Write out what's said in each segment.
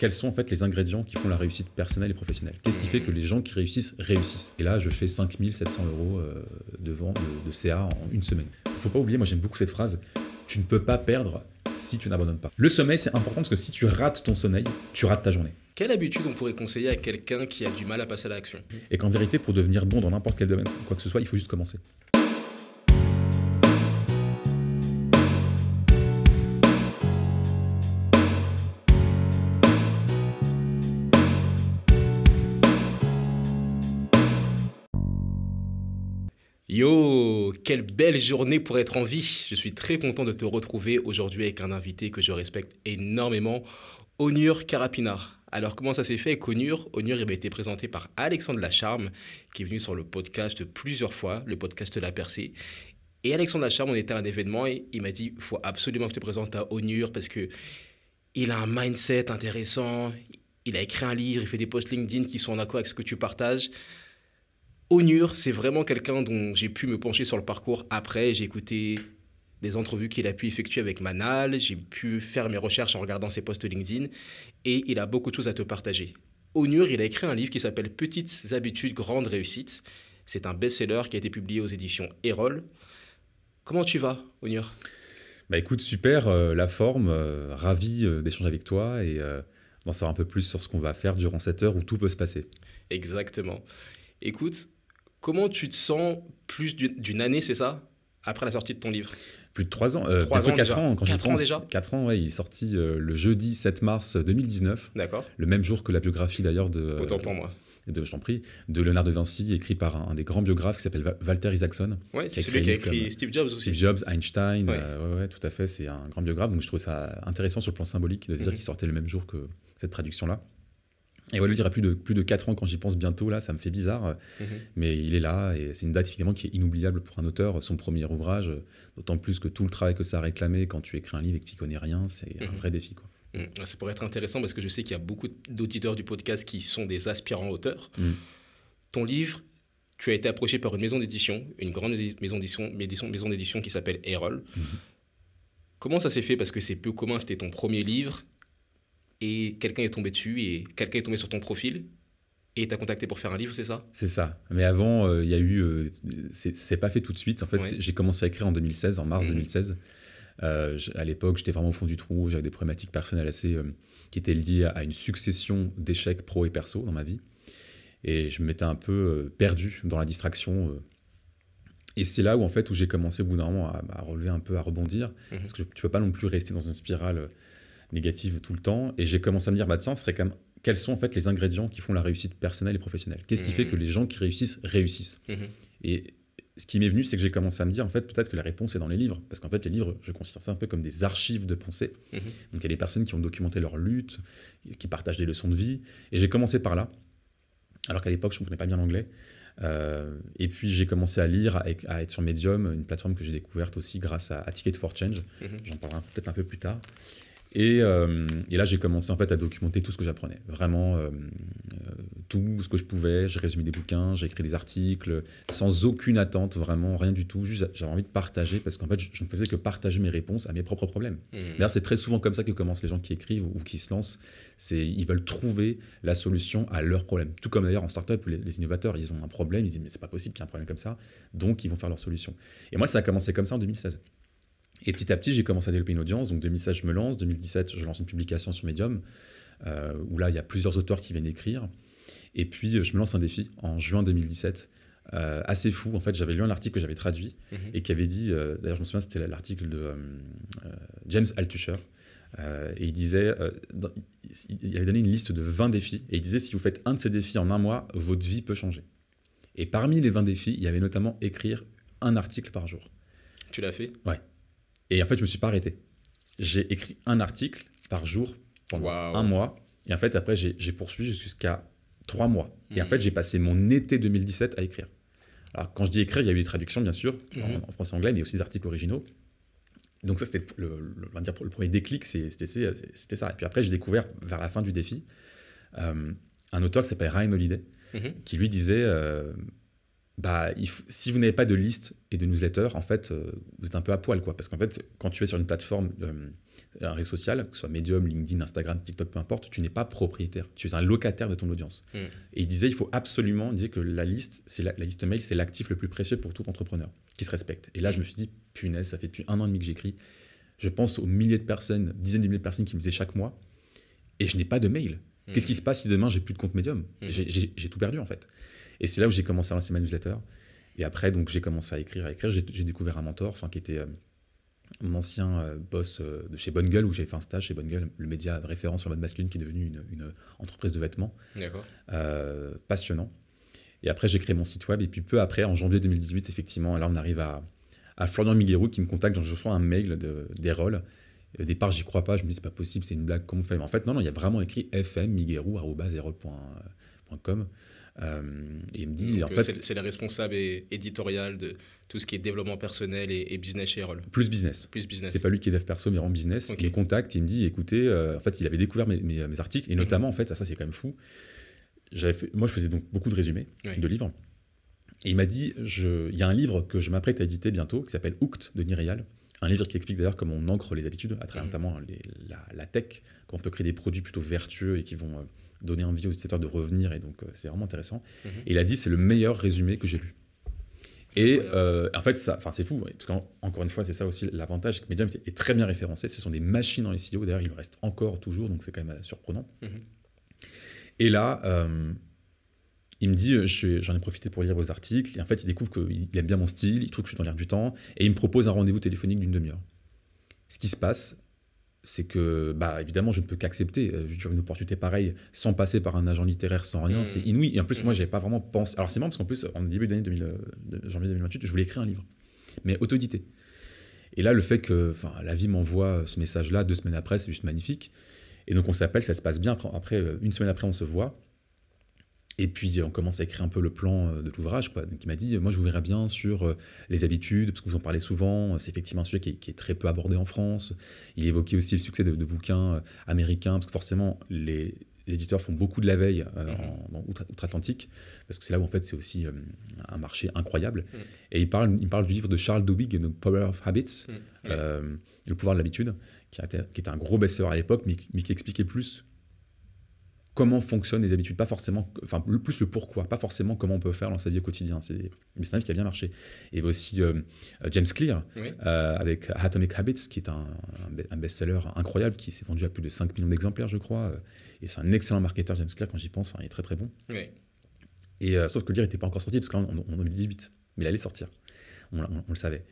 quels sont en fait les ingrédients qui font la réussite personnelle et professionnelle Qu'est-ce qui fait que les gens qui réussissent réussissent Et là, je fais 5700 euros euh, de vente de, CA en une semaine. Faut pas oublier, moi j'aime beaucoup cette phrase, tu ne peux pas perdre si tu n'abandonnes pas. Le sommeil, c'est important parce que si tu rates ton sommeil, tu rates ta journée. Quelle habitude on pourrait conseiller à quelqu'un qui a du mal à passer à l'action Et qu'en vérité, pour devenir bon dans n'importe quel domaine, quoi que ce soit, il faut juste commencer. Quelle belle journée pour être en vie. Je suis très content de te retrouver aujourd'hui avec un invité que je respecte énormément, Onur Karapinar. Alors comment ça s'est fait avec Onur Onur eh il avait été présenté par Alexandre Lacharme, qui est venu sur le podcast plusieurs fois, le podcast de La Percée. Et Alexandre Lacharme, on était à un événement et il m'a dit, il faut absolument que je te présente à Onur parce que il a un mindset intéressant, il a écrit un livre, il fait des posts LinkedIn qui sont en accord avec ce que tu partages. Onur, c'est vraiment quelqu'un dont j'ai pu me pencher sur le parcours après. J'ai écouté des entrevues qu'il a pu effectuer avec Manal, j'ai pu faire mes recherches en regardant ses posts LinkedIn, et il a beaucoup de choses à te partager. Onur, il a écrit un livre qui s'appelle Petites habitudes, grandes réussites. C'est un best-seller qui a été publié aux éditions Erol. Comment tu vas, Onur Bah écoute, super, euh, la forme, euh, ravi euh, d'échanger avec toi et d'en savoir un peu plus sur ce qu'on va faire durant cette heure où tout peut se passer. Exactement. Écoute, Comment tu te sens plus d'une année, c'est ça, après la sortie de ton livre plus de 3 ans, euh, 3 ans 4 ans quand ans déjà 4 ans, ouais, il est sorti euh, le jeudi 7 mars 2019. Euh, D'accord. Le même jour que la biographie d'ailleurs de. Autant euh, pour moi. De, je t'en prie, de Léonard de Vinci, écrit par un, des grands biographes qui s'appelle Walter Isaacson. Oui, c'est celui qui a écrit Steve Jobs aussi. Steve Jobs, Einstein, ouais. ouais, tout à fait, c'est un grand biographe, donc je trouve ça intéressant sur le plan symbolique de se dire mhm. qu'il sortait le même jour que cette traduction-là. Et voilà, il y plus de, plus de 4 ans quand j'y pense bientôt, là, ça me fait bizarre. Mhm. Mais il est là, et c'est une date finalement qui est inoubliable pour un auteur, son premier ouvrage, d'autant plus que tout le travail que ça a réclamé quand tu écris un livre et que tu connais rien, c'est un mhm. vrai défi. Quoi. Mhm. Ah, ça pourrait être intéressant parce que je sais qu'il y a beaucoup d'auditeurs du podcast qui sont des aspirants auteurs. Mm. Ton livre, tu as été approché par une maison d'édition, une grande maison d'édition maison, d'édition qui s'appelle Erol. Mm-hmm. Comment ça s'est fait Parce que c'est peu commun, c'était ton premier livre et quelqu'un est tombé dessus et quelqu'un est tombé sur ton profil et t'as contacté pour faire un livre, c'est ça C'est ça. Mais avant, euh, il y a eu. Euh, c'est pas fait tout de suite. En fait, j'ai commencé à écrire en 2016, en mars 2016. Mhm. Euh, à l'époque, j'étais vraiment au fond du trou. J'avais des problématiques personnelles assez. qui étaient liées à, une succession d'échecs pro et perso dans ma vie. Et je m'étais un peu perdu dans la distraction. Et c'est là où, en fait, où j'ai commencé au bout d'un moment à, relever un peu, à rebondir. Mhm. Parce que tu peux pas non plus rester dans une spirale négative tout le temps. Et j'ai commencé à me dire, bah tiens, ce serait quand même quels sont en fait les ingrédients qui font la réussite personnelle et professionnelle Qu'est-ce qui fait mmh. que les gens qui réussissent réussissent mmh. Et ce qui m'est venu, c'est que j'ai commencé à me dire, en fait, peut-être que la réponse est dans les livres. Parce qu'en fait, les livres, je considère ça un peu comme des archives de pensée. Mmh. Donc, il y a des personnes qui ont documenté leur lutte, qui partagent des leçons de vie. Et j'ai commencé par là, alors qu'à l'époque, je ne connais pas bien l'anglais. Euh, et puis j'ai commencé à lire, à, être sur Medium, une plateforme que j'ai découverte aussi grâce à, à Ticket for Change. J'en parlerai peut-être un peu plus tard. Euh, et, là, j'ai commencé en fait à documenter tout ce que j'apprenais, vraiment euh, euh, tout ce que je pouvais. J'ai résumé des bouquins, j'ai écrit des articles, sans aucune attente, vraiment rien du tout. Juste, j'avais envie de partager parce qu'en fait, je, ne faisais que partager mes réponses à mes propres problèmes. Mmh. D'ailleurs, c'est très souvent comme ça que commencent les gens qui écrivent ou qui se lancent. C'est ils veulent trouver la solution à leur problème. Tout comme d'ailleurs en startup, les, les innovateurs, ils ont un problème, ils disent mais c'est pas possible qu'il y ait un problème comme ça, donc ils vont faire leur solution. Et moi, ça a commencé comme ça en 2016. Et petit à petit, j'ai commencé à développer une audience. Donc 2016, je me lance. 2017, je lance une publication sur Medium, euh, où là, il y a plusieurs auteurs qui viennent écrire. Et puis, je me lance un défi en juin 2017. Euh, assez fou. En fait, j'avais lu un article que j'avais traduit mhm. et qui avait dit, euh, d'ailleurs, je me souviens, c'était l'article de James Altucher. et il disait, il avait donné une liste de 20 défis et il disait si vous faites un de ces défis en un mois, votre vie peut changer. Et parmi les 20 défis, il y avait notamment écrire un article par jour. Tu l'as fait Ouais. Et en fait, je me suis pas arrêté. J'ai écrit un article par jour pendant un mois. Et en fait, après, j'ai poursuivi jusqu'à trois mois. Et en mm. fait, j'ai passé mon été 2017 à écrire. Alors, quand je dis écrire, il y a eu des traductions, bien sûr, mm. en, français anglais, mais aussi des articles originaux. Donc, ça, c'était le, le, le, premier déclic, c'était ça. Et puis après, j'ai découvert, vers la fin du défi, euh, un auteur qui s'appelle Ryan Holiday, mm-hmm. qui lui disait euh, bah, si vous n'avez pas de liste et de newsletter, en fait, euh, vous êtes un peu à poil, quoi. Parce qu'en fait, quand tu es sur une plateforme, euh, un réseau social, que ce soit Medium, LinkedIn, Instagram, TikTok, peu importe, tu n'es pas propriétaire. Tu es un locataire de ton audience. Hmm. Et il disait, il faut absolument dire que la liste, c'est la, liste mail, c'est l'actif le plus précieux pour tout entrepreneur qui se respecte. Et là, je me suis dit, punaise, ça fait depuis un an et demi que j'écris. Je pense aux milliers de personnes, dizaines de milliers de personnes qui me faisaient chaque mois, et je n'ai pas de mail. Hmm. Qu'est-ce qui se passe si demain j'ai plus de compte Medium hmm. J'ai tout perdu en fait. Et c'est là où j'ai commencé à lancer ma newsletter. Et après, donc, j'ai commencé à écrire, à écrire. J'ai découvert un mentor, enfin, qui était euh, mon ancien euh, boss euh, de chez Bonne Gueule, où j'ai fait un stage chez Bonne Gueule, le média référent sur la mode masculine, qui est devenu une, entreprise de vêtements. D'accord. passionnant. Et après, j'ai créé mon site web. Et puis, peu après, en janvier 2018, effectivement, alors on arrive à, à Florian qui me contacte. Donc, je reçois un mail de, d'Erol. Au départ, j'y crois pas. Je me dis, c'est pas possible, c'est une blague, qu'on fait Mais en fait, non, non, il y a vraiment écrit fmiguerou.com et euh, il me dit, en euh, fait, c'est le responsable éditorial de tout ce qui est développement personnel et, business chez Erol. Plus business. Plus business. C'est pas lui qui est dev perso, mais en business. qui Il me contacte, il me dit, écoutez, euh, en fait, il avait découvert mes, articles, et mhm. notamment, en fait, ça, ça c'est quand même fou. Fait, moi, je faisais donc beaucoup de résumés de livres. Et il m'a dit, il y a un livre que je m'apprête à éditer bientôt, qui s'appelle Hooked de Nireyal. Un livre qui explique d'ailleurs comment on ancre les habitudes, à travers mhm. notamment la, la, tech, quand on peut créer des produits plutôt vertueux et qui vont donner envie aux utilisateurs de revenir. Et donc, euh, c'est vraiment intéressant. Mhm. Et il a dit c'est le meilleur résumé que j'ai lu. Et euh, en fait, ça, c'est fou, parce qu'encore une fois, c'est ça aussi l'avantage, que Medium est très bien référencé, ce sont des machines en SEO, d'ailleurs, il reste encore toujours, donc c'est quand même euh, surprenant. Mhm. Et là, il me dit, j'en ai profité pour lire vos articles, et en fait, il découvre qu'il aime bien mon style, il trouve que je suis dans l'air du temps, et il me propose un rendez-vous téléphonique d'une demi-heure. Ce qui se passe, c'est que, bah, évidemment, je ne peux qu'accepter euh, une opportunité pareille sans passer par un agent littéraire, sans rien. C'est mmh. inouï. Et en plus, mmh. moi, je j'avais pas vraiment pensé. Alors, c'est marrant parce qu'en plus, en début d'année euh, de janvier 2028, je voulais écrire un livre, mais auto Et là, le fait que la vie m'envoie euh, ce message-là deux semaines après, c'est juste magnifique. Et donc, on s'appelle, ça se passe bien. Après, une semaine après, on se voit. Et puis on commence à écrire un peu le plan euh, de l'ouvrage. Quoi. Donc il m'a dit, euh, moi je vous verrai bien sur euh, les habitudes, parce que vous en parlez souvent, c'est effectivement un sujet qui est, très peu abordé en France. Il évoquait aussi le succès de, bouquins américains, parce que forcément les, éditeurs font beaucoup de la veille mhm. en, outre-Atlantique, parce que c'est là où en fait c'est aussi un marché incroyable. Mhm. Et il parle, il parle du livre de Charles Duhigg, The Power of Habits, mhm. Le pouvoir de l'habitude, qui, qui, était un gros best-seller à l'époque, mais, qui expliquait plus comment fonctionnent les habitudes, pas forcément, enfin le plus le pourquoi, pas forcément comment on peut faire dans sa vie au quotidien. C'est, mais c'est un livre qui a bien marché. Et aussi euh, euh, James Clear euh, avec Atomic Habits, qui est un, best-seller incroyable qui s'est vendu à plus de 5 millions d'exemplaires, je crois. Et c'est un excellent marketeur, James Clear, quand j'y pense. il est très très bon. Et sauf que le livre n'était pas encore sorti parce qu'on 2018, mais il allait sortir. on le savait.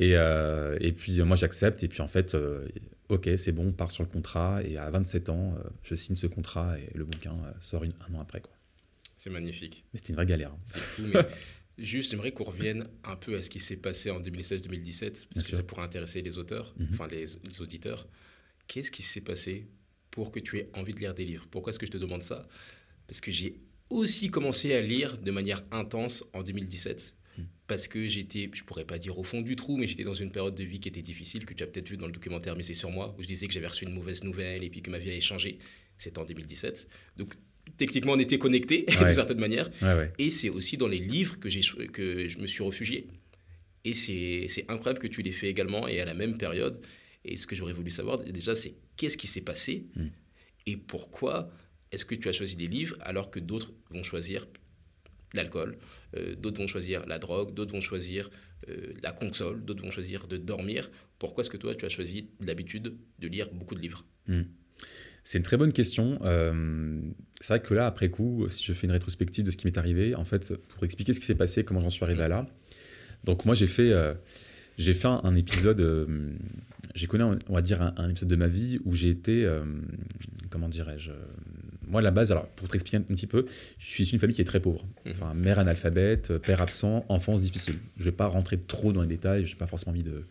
Euh, et, puis moi j'accepte, et puis en fait, euh, ok, c'est bon, on part sur le contrat, et à 27 ans, euh, je signe ce contrat, et le bouquin sort un an après. quoi. C'est magnifique. Mais c'était une vraie galère. Hein. juste, j'aimerais qu'on revienne un peu à ce qui s'est passé en 2016-2017, parce que ça pourrait intéresser les auteurs, mhm. enfin les auditeurs. Qu'est-ce qui s'est passé pour que tu aies envie de lire des livres Pourquoi est-ce que je te demande ça Parce que j'ai aussi commencé à lire de manière intense en 2017 parce que j'étais, je pourrais pas dire au fond du trou, mais j'étais dans une période de vie qui était difficile, que tu as peut-être vu dans le documentaire, mais c'est sur moi, où je disais que j'avais reçu une mauvaise nouvelle et puis que ma vie avait changé. C'était en 2017. Donc, techniquement, on était connectés, d'une certaine manière. Et c'est aussi dans les livres que, que je me suis refugié. Et c'est incroyable que tu l'aies fait également et à la même période. Et ce que j'aurais voulu savoir, déjà, c'est qu'est-ce qui s'est passé hmm. et pourquoi est-ce que tu as choisi des livres alors que d'autres vont choisir l'alcool, euh, d'autres vont choisir la drogue, d'autres vont choisir euh, la console, d'autres vont choisir de dormir. Pourquoi est-ce que toi, tu as choisi l'habitude de lire beaucoup de livres hmm. C'est une très bonne question. Euh, c'est vrai que là, après coup, si je fais une rétrospective de ce qui m'est arrivé, en fait, pour expliquer ce qui s'est passé, comment j'en suis arrivé à là. Donc moi, j'ai fait, j'ai fait un, épisode, j'ai connu, on va dire, un, épisode de ma vie où j'ai été, comment dirais-je moi, à la base, alors pour t'expliquer un petit peu, je suis une famille qui est très pauvre. Mmh. Enfin, mère analphabète, euh, père absent, enfance difficile. Je ne vais pas rentrer trop dans les détails, je n'ai pas forcément envie de,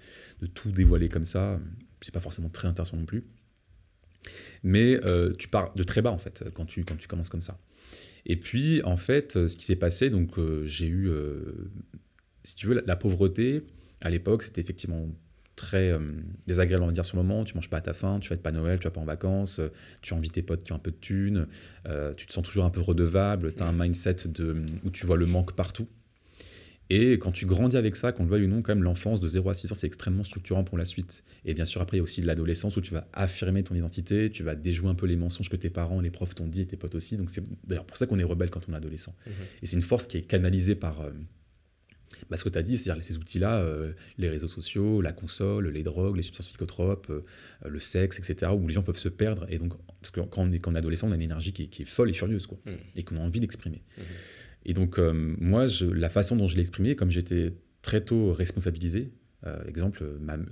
tout dévoiler comme ça. C'est pas forcément très intéressant non plus. Mais euh, tu pars de très bas en fait quand tu, commences comme ça. Et puis en fait, euh, ce qui s'est passé, donc j'ai eu, si tu veux, la pauvreté à l'époque, c'était effectivement très euh, désagréable, on va dire, sur le moment. Tu manges pas à ta faim, tu fêtes pas Noël, tu vas pas en vacances, euh, tu invites tes potes qui ont un peu de thunes, euh, tu te sens toujours un peu redevable, tu as un mindset de, où tu vois le manque partout. Et quand tu grandis avec ça, qu'on le voit ou non, quand même, l'enfance de 0 à 6 ans, c'est extrêmement structurant pour la suite. Et bien sûr, après, il y a aussi l'adolescence où tu vas affirmer ton identité, tu vas déjouer un peu les mensonges que tes parents, les profs t'ont dit et tes potes aussi. Donc, c'est d'ailleurs pour ça qu'on est rebelle quand on est adolescent. Mmh et c'est une force qui est canalisée par bah, ce que tu as dit, c'est-à-dire ces outils-là, euh, les réseaux sociaux, la console, les drogues, les substances psychotropes, euh, le sexe, etc., où les gens peuvent se perdre. Et donc, parce que quand on est, quand on est adolescent, on a une énergie qui est, qui est folle et furieuse, quoi, mmh. et qu'on a envie d'exprimer. Mmh. Et donc, euh, moi, je, la façon dont je l'ai comme j'étais très tôt responsabilisé, exemple,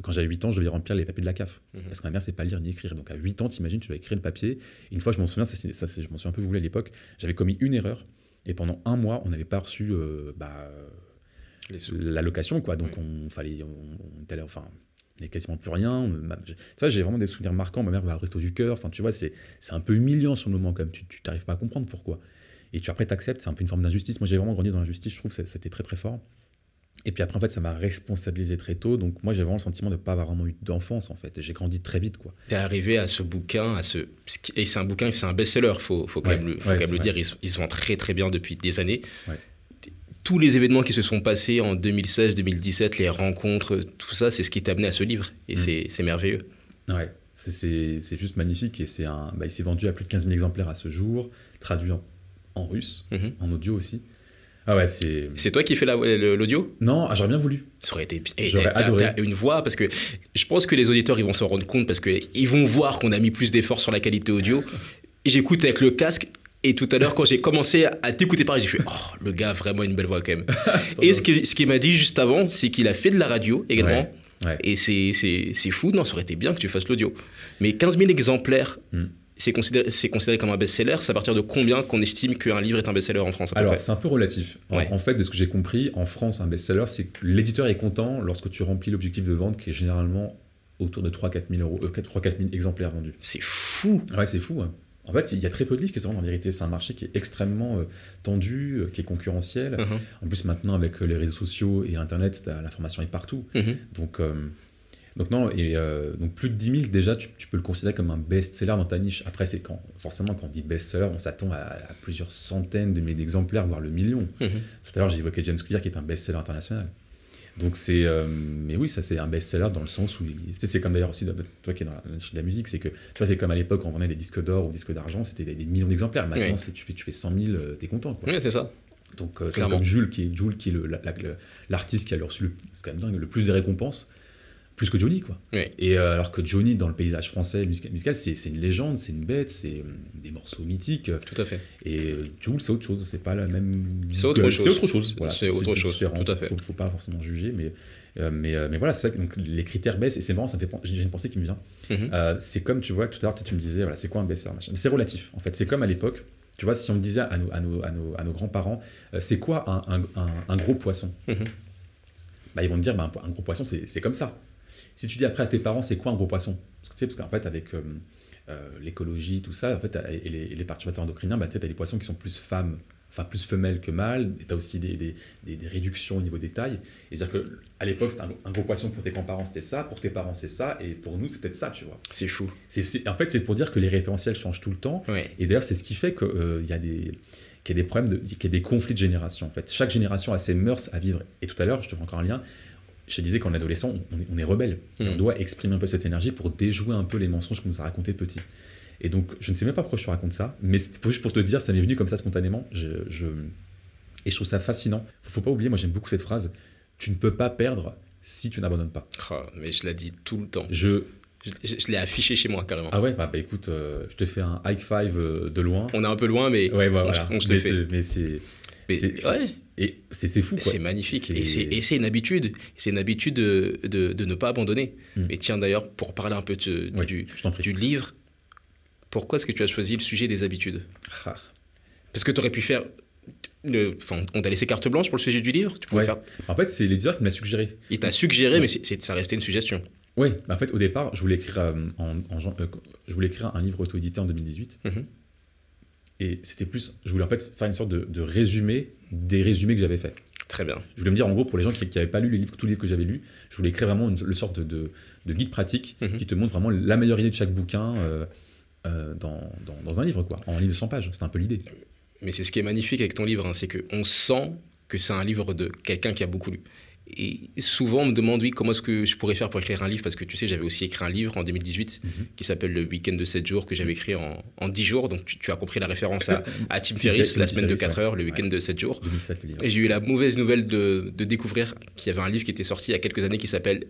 quand j'avais 8 ans, je devais remplir les papiers de la CAF. Mmh. Parce que ma mère, c'est pas lire ni écrire. Donc à 8 ans, t'imagines, tu dois écrire le papier. une fois, je m'en souviens, ça, ça je m'en souviens un peu voulu à l'époque, j'avais commis une erreur. Et pendant un mois, on n'avait pas reçu bah, l'allocation, quoi. Donc, on fallait, on, enfin, il n'y a quasiment plus rien. vois j'ai vraiment des souvenirs marquants. Ma mère va au resto du cœur. Enfin, tu vois, c'est un peu humiliant sur le moment, quand même. Tu n'arrives pas à comprendre pourquoi. Et tu après, acceptes C'est un peu une forme d'injustice. Moi, j'ai vraiment grandi dans l'injustice. Je trouve que c'était très, très fort. Et puis après, en fait, ça m'a responsabilisé très tôt. Donc, moi, j'ai vraiment le sentiment de ne pas avoir vraiment eu d'enfance, en fait. J'ai grandi très vite, quoi. T'es arrivé à ce bouquin, à ce. Et c'est un bouquin, c'est un best-seller, faut, faut quand même, le, faut le dire. Ils, ils, sont très, très bien depuis des années. Ouais tous les événements qui se sont passés en 2016, 2017, les rencontres, tout ça, c'est ce qui t'a amené à ce livre. Et mm. c'est merveilleux. Ouais, c'est juste magnifique. Et c'est un, bah, il s'est vendu à plus de 15 000 exemplaires à ce jour, traduit en, russe, mm-hmm. en audio aussi. Ah ouais, c'est. toi qui fais l'audio Non, ah, j'aurais bien voulu. Ça aurait été. Eh, j'aurais adoré. une voix parce que je pense que les auditeurs ils vont s'en rendre compte parce que ils vont voir qu'on a mis plus d'efforts sur la qualité audio. J'écoute avec le casque, et tout à l'heure, quand j'ai commencé à t'écouter parler, j'ai fait Oh, le gars, vraiment une belle voix quand même. et ce qu'il ce qui m'a dit juste avant, c'est qu'il a fait de la radio également. Et c'est fou. Non, ça aurait été bien que tu fasses l'audio. Mais 15 000 exemplaires. Hmm. C'est considéré, comme un best-seller. C'est à partir de combien qu'on estime qu'un livre est un best-seller en France Alors, c'est un peu relatif. En, fait, de ce que j'ai compris, en France, un best-seller, c'est que l'éditeur est content lorsque tu remplis l'objectif de vente qui est généralement autour de 3-4 000, euh, exemplaires vendus. C'est fou Ouais, c'est fou. Hein. En fait, il y a très peu de livres qui se en vérité. C'est un marché qui est extrêmement euh, tendu, euh, qui est concurrentiel. Uh-huh. En plus, maintenant, avec euh, les réseaux sociaux et Internet, l'information est partout. Uh-huh. Donc, non, et donc plus de 10 000, déjà, tu, peux le considérer comme un best-seller dans ta niche. Après, c'est quand, forcément, quand on dit best-seller, on s'attend à, plusieurs centaines de milliers d'exemplaires, voire le million. Uh-huh. Tout à l'heure, j'ai évoqué James Clear, qui est un best-seller international. Donc c'est, euh, mais oui, ça c'est un best-seller dans le sens où, c'est comme d'ailleurs aussi toi qui es dans l'industrie de la musique, c'est que tu c'est comme à l'époque on vendait des disques d'or ou des disques d'argent, c'était des, millions d'exemplaires. Maintenant, tu fais, tu fais 100 000, euh, t'es content. Quoi. Oui, c'est ça. Donc, euh, clairement Jules qui est, Jules qui l'artiste qui a reçu quand même dingue, le plus de récompenses plus que Johnny quoi. Et euh, alors que Johnny dans le paysage français musical, c'est, une légende, c'est une bête, c'est euh, des morceaux mythiques. Tout à fait. Et Jules euh, c'est autre chose, c'est pas la même. C'est autre, chose. C'est autre chose. Voilà, c'est, autre chose. Différent. Tout à fait. Faut, pas forcément juger, mais mais, mais voilà, c'est donc les critères baissent et c'est marrant, ça me fait j'ai une pensée qui me vient. Mm-hmm. c'est comme tu vois tout à l'heure tu me disais voilà c'est quoi un baisseur c'est relatif en fait, c'est comme à l'époque. Tu vois, si on me disait à nos, à nos, à nos, nos grands-parents, c'est quoi un, un, gros poisson mm-hmm. bah, Ils vont me dire, bah, un gros poisson, c'est comme ça. Si tu dis après à tes parents, c'est quoi un gros poisson Parce parce qu'en fait, avec euh, euh, l'écologie, tout ça, en fait, et les, perturbateurs endocriniens, bah, tu as des poissons qui sont plus femmes, enfin plus femelles que mâles, et tu as aussi des, des, des, réductions au niveau des tailles. C'est-à-dire qu'à l'époque, c'était un, gros poisson pour tes grands-parents, c'était ça, pour tes parents, c'est ça, et pour nous, c'est peut-être ça, tu vois. C'est fou. en fait, c'est pour dire que les référentiels changent tout le temps. Et d'ailleurs, c'est ce qui fait qu'il euh, y a des qu'il y a des problèmes, de, qu'il y a des conflits de génération. En fait, chaque génération a ses mœurs à vivre. Et tout à l'heure, je te fais encore un lien je te disais qu'en adolescent, on, est rebelle. on mm. doit exprimer un peu cette énergie pour déjouer un peu les mensonges qu'on nous a racontés petit. Et donc, je ne sais même pas pourquoi je te raconte ça, mais c'est juste pour te dire, ça m'est venu comme ça spontanément. Je, Et je trouve ça fascinant. Il faut pas oublier, moi j'aime beaucoup cette phrase, tu ne peux pas perdre si tu n'abandonnes pas. Oh, mais je la dis tout le temps. Je, je, l'ai affiché chez moi carrément. Ah ouais, bah, bah écoute, euh, je te fais un high five euh, de loin. On est un peu loin, mais ouais, bah, on, voilà. se le fait. Mais c'est. Ouais, et c'est fou. C'est magnifique. Et c'est une habitude. C'est une habitude de, ne pas abandonner. Hmm. Mais tiens, d'ailleurs, pour parler un peu de, du, livre, pourquoi est-ce que tu as choisi le sujet des habitudes ah. Parce que tu aurais pu faire. Le, on t'a laissé carte blanche pour le sujet du livre tu ouais. faire... En fait, c'est l'éditeur qui m'a suggéré. Il t'a suggéré, mais ça restait une suggestion. Oui, en fait, au départ, je voulais écrire, euh, en, euh, je voulais écrire un livre auto-édité en 2018. Et c'était plus, je voulais en fait faire une sorte de, résumé des résumés que j'avais fait. Très bien. Je voulais me dire, en gros, pour les gens qui n'avaient pas lu les livres, tous les livres que j'avais lus, je voulais créer vraiment une, sorte de, guide pratique mhm. qui te montre vraiment la meilleure idée de chaque bouquin euh, euh, dans, un livre, quoi, en livre de 100 pages. C'est un peu l'idée. Mais c'est ce qui est magnifique avec ton livre, hein, c'est qu'on sent que c'est un livre de quelqu'un qui a beaucoup lu. Et souvent, on me demande, oui, comment est-ce que je pourrais faire pour écrire un livre Parce que tu sais, j'avais aussi écrit un livre en 2018 mhm. qui s'appelle Le Week-end de 7 jours, que j'avais écrit en, en, 10 jours. Donc, tu, as compris la référence à, à Tim Ferriss, la semaine de 4 heures, le week-end de 7 jours. Et j'ai eu la mauvaise nouvelle de, de découvrir qu'il y avait un livre qui était sorti il y a quelques années qui s'appelle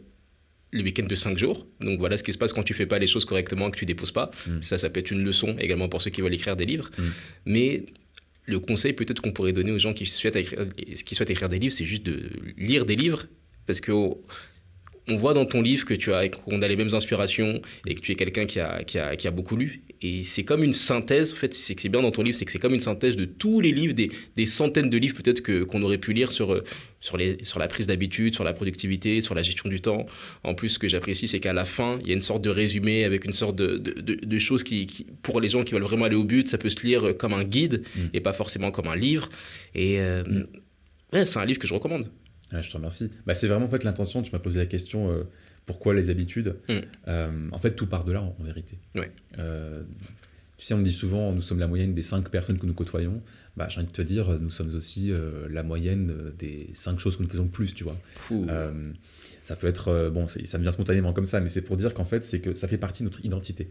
le week-end de 5 jours. Donc voilà ce qui se passe quand tu fais pas les choses correctement, que tu déposes pas. Mm. Ça, ça peut être une leçon également pour ceux qui veulent écrire des livres. Mm. Mais le conseil peut-être qu'on pourrait donner aux gens qui souhaitent écrire, qui souhaitent écrire des livres, c'est juste de lire des livres, parce que on voit dans ton livre que tu as, qu'on a les mêmes inspirations et que tu es quelqu'un qui a, qui a, qui a beaucoup lu. Et c'est comme une synthèse, en fait, c'est que c'est bien dans ton livre, c'est que c'est comme une synthèse de tous les livres, des, centaines de livres peut-être que, qu'on aurait pu lire sur, euh, sur, les, sur la prise d'habitude, sur la productivité, sur la gestion du temps. En plus, ce que j'apprécie, c'est qu'à la fin, il y a une sorte de résumé avec une sorte de, de, choses qui, pour les gens qui veulent vraiment aller au but, ça peut se lire euh, comme un guide mm. et pas forcément comme un livre. Et euh, mm. c'est un livre que je recommande je te remercie. Bah, c'est vraiment fait l'intention. Tu m'as posé la question euh, pourquoi les habitudes mm. euh, En fait, tout part de là en, vérité. Euh, tu sais, on me dit souvent nous sommes la moyenne des cinq personnes que nous côtoyons. Bah, j'ai envie de te dire nous sommes aussi la moyenne des cinq choses que nous faisons le plus. Tu vois. ça peut être bon, ça me vient spontanément comme ça, mais c'est pour dire qu'en fait, c'est que ça fait partie de notre identité.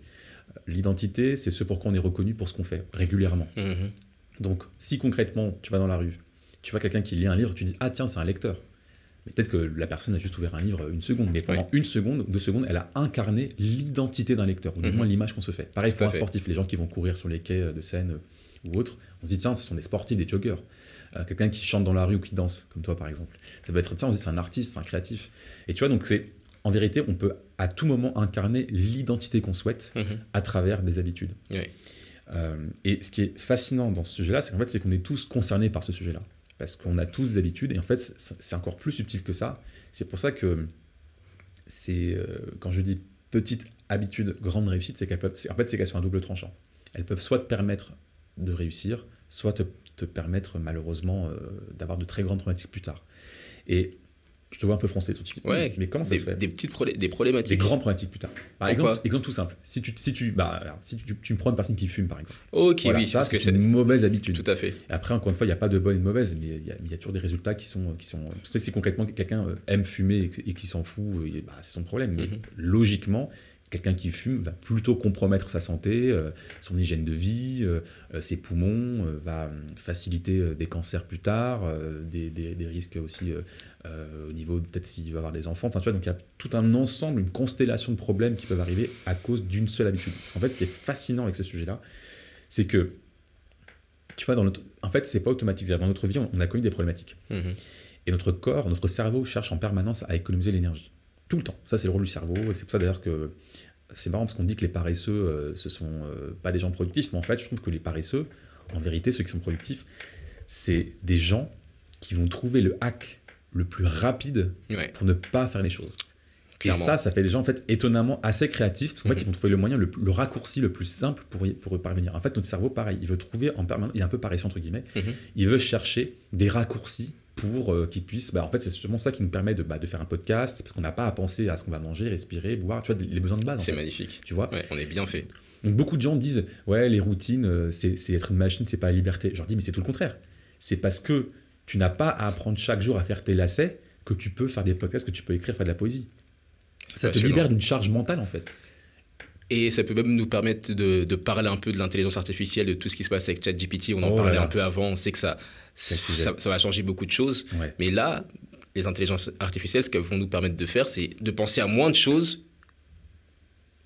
L'identité, c'est ce pour quoi on est reconnu pour ce qu'on fait régulièrement. Mm-hmm. Donc, si concrètement, tu vas dans la rue, tu vois quelqu'un qui lit un livre, tu dis ah tiens, c'est un lecteur peut-être que la personne a juste ouvert un livre une seconde, mais pendant une seconde, deux secondes, elle a incarné l'identité d'un lecteur, ou du mhm. moins l'image qu'on se fait. Pareil pour un sportif, les gens qui vont courir sur les quais euh, de Seine euh, ou autre, on se dit tiens, ce sont des sportifs, des joggers. Euh, quelqu'un qui chante dans la rue ou qui danse, comme toi par exemple. Ça peut être tiens, on se dit c'est un artiste, c'est un créatif. Et tu vois, donc c'est en vérité, on peut à tout moment incarner l'identité qu'on souhaite mhm. à travers des habitudes. et ce qui est fascinant dans ce sujet-là, c'est qu'en fait, c'est qu'on est tous concernés par ce sujet-là parce qu'on a tous des habitudes, et en fait, c'est encore plus subtil que ça. C'est pour ça que c'est, euh, quand je dis petite habitude, grande réussite, c'est qu'elles peuvent, en fait, c'est qu'elles sont un double tranchant. Elles peuvent soit te permettre de réussir, soit te, permettre malheureusement euh, d'avoir de très grandes problématiques plus tard. Et je te vois un peu français tout de suite. mais comment ça des, se fait Des petites des problématiques. Des grandes problématiques plus tard. Par exemple, exemple tout simple. Si tu si tu bah si tu, tu, me prends une personne qui fume par exemple. OK, oui, ça, que c'est une mauvaise habitude. Tout à fait. Et après encore une fois, il n'y a pas de bonne et de mauvaise, mais il y, a toujours des résultats qui sont qui sont parce que si concrètement quelqu'un euh, aime fumer et, qu'il qui s'en fout, euh, bah, c'est son problème, mais mhm. logiquement Quelqu'un qui fume va plutôt compromettre sa santé, euh, son hygiène de vie, ses poumons, va faciliter des cancers plus tard, des, des, risques aussi euh, au niveau peut-être s'il va avoir des enfants. Enfin, tu vois, donc il y a tout un ensemble, une constellation de problèmes qui peuvent arriver à cause d'une seule habitude. Parce qu'en fait, ce qui est fascinant avec ce sujet-là, c'est que, tu vois, dans notre... en fait, c'est pas automatique. Dans notre vie, on a connu des problématiques. Mm-hmm. Et notre corps, notre cerveau cherche en permanence à économiser l'énergie. Tout le temps. Ça, c'est le rôle du cerveau. Et c'est pour ça d'ailleurs que c'est marrant parce qu'on dit que les paresseux, euh, ce sont euh, pas des gens productifs. Mais en fait, je trouve que les paresseux, en vérité, ceux qui sont productifs, c'est des gens qui vont trouver le hack le plus rapide pour ne pas faire les choses. Et ça, ça fait des gens en fait étonnamment assez créatifs parce qu'en fait mhm. ils vont trouver le moyen, le, raccourci le plus simple pour y, pour parvenir. En fait, notre cerveau, pareil, il veut trouver en permanence, il est un peu paresseux entre guillemets, mhm. il veut chercher des raccourcis pour euh, qu'il puisse... Bah, en fait, c'est justement ça qui nous permet bah, de, faire un podcast parce qu'on n'a pas à penser à ce qu'on va manger, respirer, boire, tu vois, les besoins de base. C'est magnifique. Tu vois On est bien fait. Donc beaucoup de gens disent ouais les routines euh, c'est être une machine c'est pas la liberté. Je leur dis mais c'est tout le contraire. C'est parce que tu n'as pas à apprendre chaque jour à faire tes lacets que tu peux faire des podcasts, que tu peux écrire, faire de la poésie. Ça te libère d'une charge mentale en fait. Et ça peut même nous permettre de, parler un peu de l'intelligence artificielle, de tout ce qui se passe avec ChatGPT. On en oh parlait un peu avant. On sait que ça, ça, va changer beaucoup de choses. Mais là, les intelligences artificielles, ce qu'elles vont nous permettre de faire, c'est de penser à moins de choses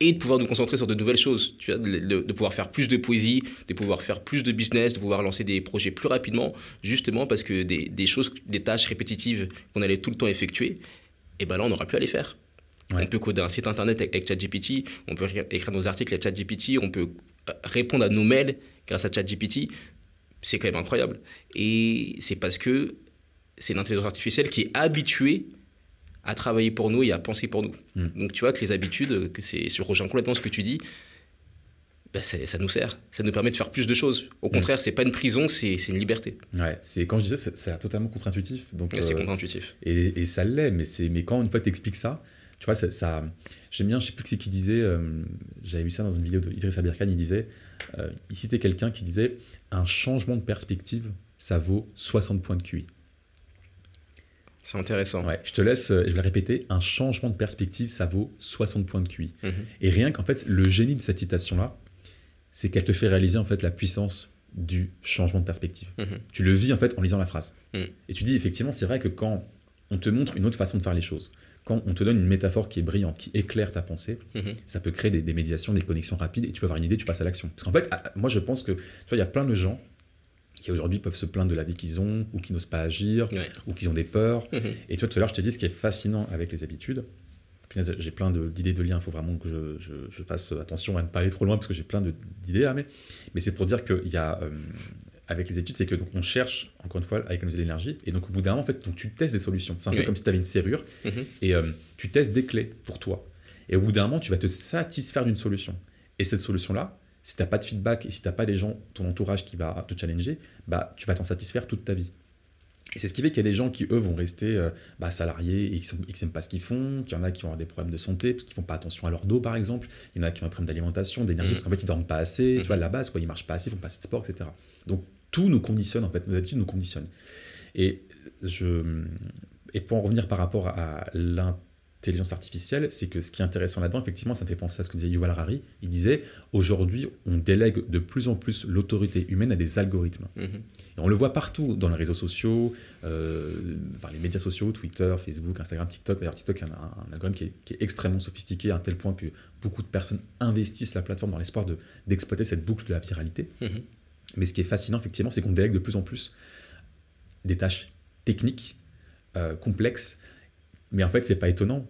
et de pouvoir nous concentrer sur de nouvelles choses, tu de, pouvoir faire plus de poésie, de pouvoir faire plus de business, de pouvoir lancer des projets plus rapidement, justement parce que des, choses, des tâches répétitives qu'on allait tout le temps effectuer, et eh ben là on n'aura plus à les faire. Ouais. On peut coder un site internet avec, avec ChatGPT, on peut écrire nos articles à ChatGPT, on peut euh, répondre à nos mails grâce à ChatGPT. C'est quand même incroyable. Et c'est parce que c'est l'intelligence artificielle qui est habituée à travailler pour nous et à penser pour nous. Hmm. Donc tu vois que les habitudes, que c'est, sur rejoint complètement ce que tu dis, bah, ça nous sert, ça nous permet de faire plus de choses. Au hmm. contraire, c'est pas une prison, c'est une liberté. Ouais, c'est quand je disais, c'est totalement contre-intuitif. Donc c'est euh, contre-intuitif. Et, et, ça l'est, mais c'est mais quand une fois tu expliques ça, tu vois, ça, ça j'aime bien, je sais plus ce qui disait, euh, j'avais vu ça dans une vidéo d'Idriss Abirkan, il disait, euh, il citait quelqu'un qui disait, un changement de perspective, ça vaut 60 points de QI. C'est intéressant. Ouais, je te laisse, euh, je vais le répéter, un changement de perspective, ça vaut 60 points de QI. Mhm. Et rien qu'en fait, le génie de cette citation-là, c'est qu'elle te fait réaliser en fait la puissance du changement de perspective. Mhm. Tu le vis en fait en lisant la phrase. Mhm. Et tu dis effectivement, c'est vrai que quand on te montre une autre façon de faire les choses, quand on te donne une métaphore qui est brillante, qui éclaire ta pensée, ça peut créer des, des, médiations, des connexions rapides, et tu peux avoir une idée, tu passes à l'action. Parce qu'en fait, moi je pense que, tu vois, il y a plein de gens qui aujourd'hui peuvent se plaindre de la vie qu'ils ont, ou qui n'osent pas agir, ou qu'ils ont des peurs. Et mhm. Et toi, tout à l'heure, je te dis ce qui est fascinant avec les habitudes. J'ai plein d'idées de, liens, il faut vraiment que je, fasse attention à ne pas aller trop loin parce que j'ai plein d'idées là. Mais, mais c'est pour dire qu'il y a, euh, avec les études, c'est que donc on cherche, encore une fois, à économiser énergies l'énergie. Et donc au bout d'un moment, en fait, donc, tu testes des solutions. C'est un peu comme si tu avais une serrure mhm. et euh, tu testes des clés pour toi. Et au bout d'un moment, tu vas te satisfaire d'une solution. Et cette solution-là, si t'as pas de feedback et si t'as pas des gens, ton entourage qui va te challenger, bah tu vas t'en satisfaire toute ta vie. Et c'est ce qui fait qu'il y a des gens qui, eux, vont rester euh, bah, salariés et qui n'aiment pas ce qu'ils font, qu'il y en a qui vont avoir des problèmes de santé, parce qu'ils font pas attention à leur dos, par exemple. Il y en a qui ont des problèmes d'alimentation, d'énergie, mmh. parce qu'en fait, ils dorment pas assez, mmh. tu vois, la base, quoi, ils marchent pas assez, ils font pas assez de sport, etc. Donc, tout nous conditionne, en fait, nos habitudes nous conditionnent. Et, je... et pour en revenir par rapport à l'impact intelligence artificielle, c'est que ce qui est intéressant là-dedans, effectivement, ça me fait penser à ce que disait Yuval Harari. Il disait aujourd'hui, on délègue de plus en plus l'autorité humaine à des algorithmes. Mhm. Et on le voit partout dans les réseaux sociaux, euh, les médias sociaux, Twitter, Facebook, Instagram, TikTok. D'ailleurs, TikTok est un, un, algorithme qui est, extrêmement sophistiqué à un tel point que beaucoup de personnes investissent la plateforme dans l'espoir d'exploiter cette boucle de la viralité. Mhm. Mais ce qui est fascinant, effectivement, c'est qu'on délègue de plus en plus des tâches techniques, euh, complexes, mais en fait, c'est pas étonnant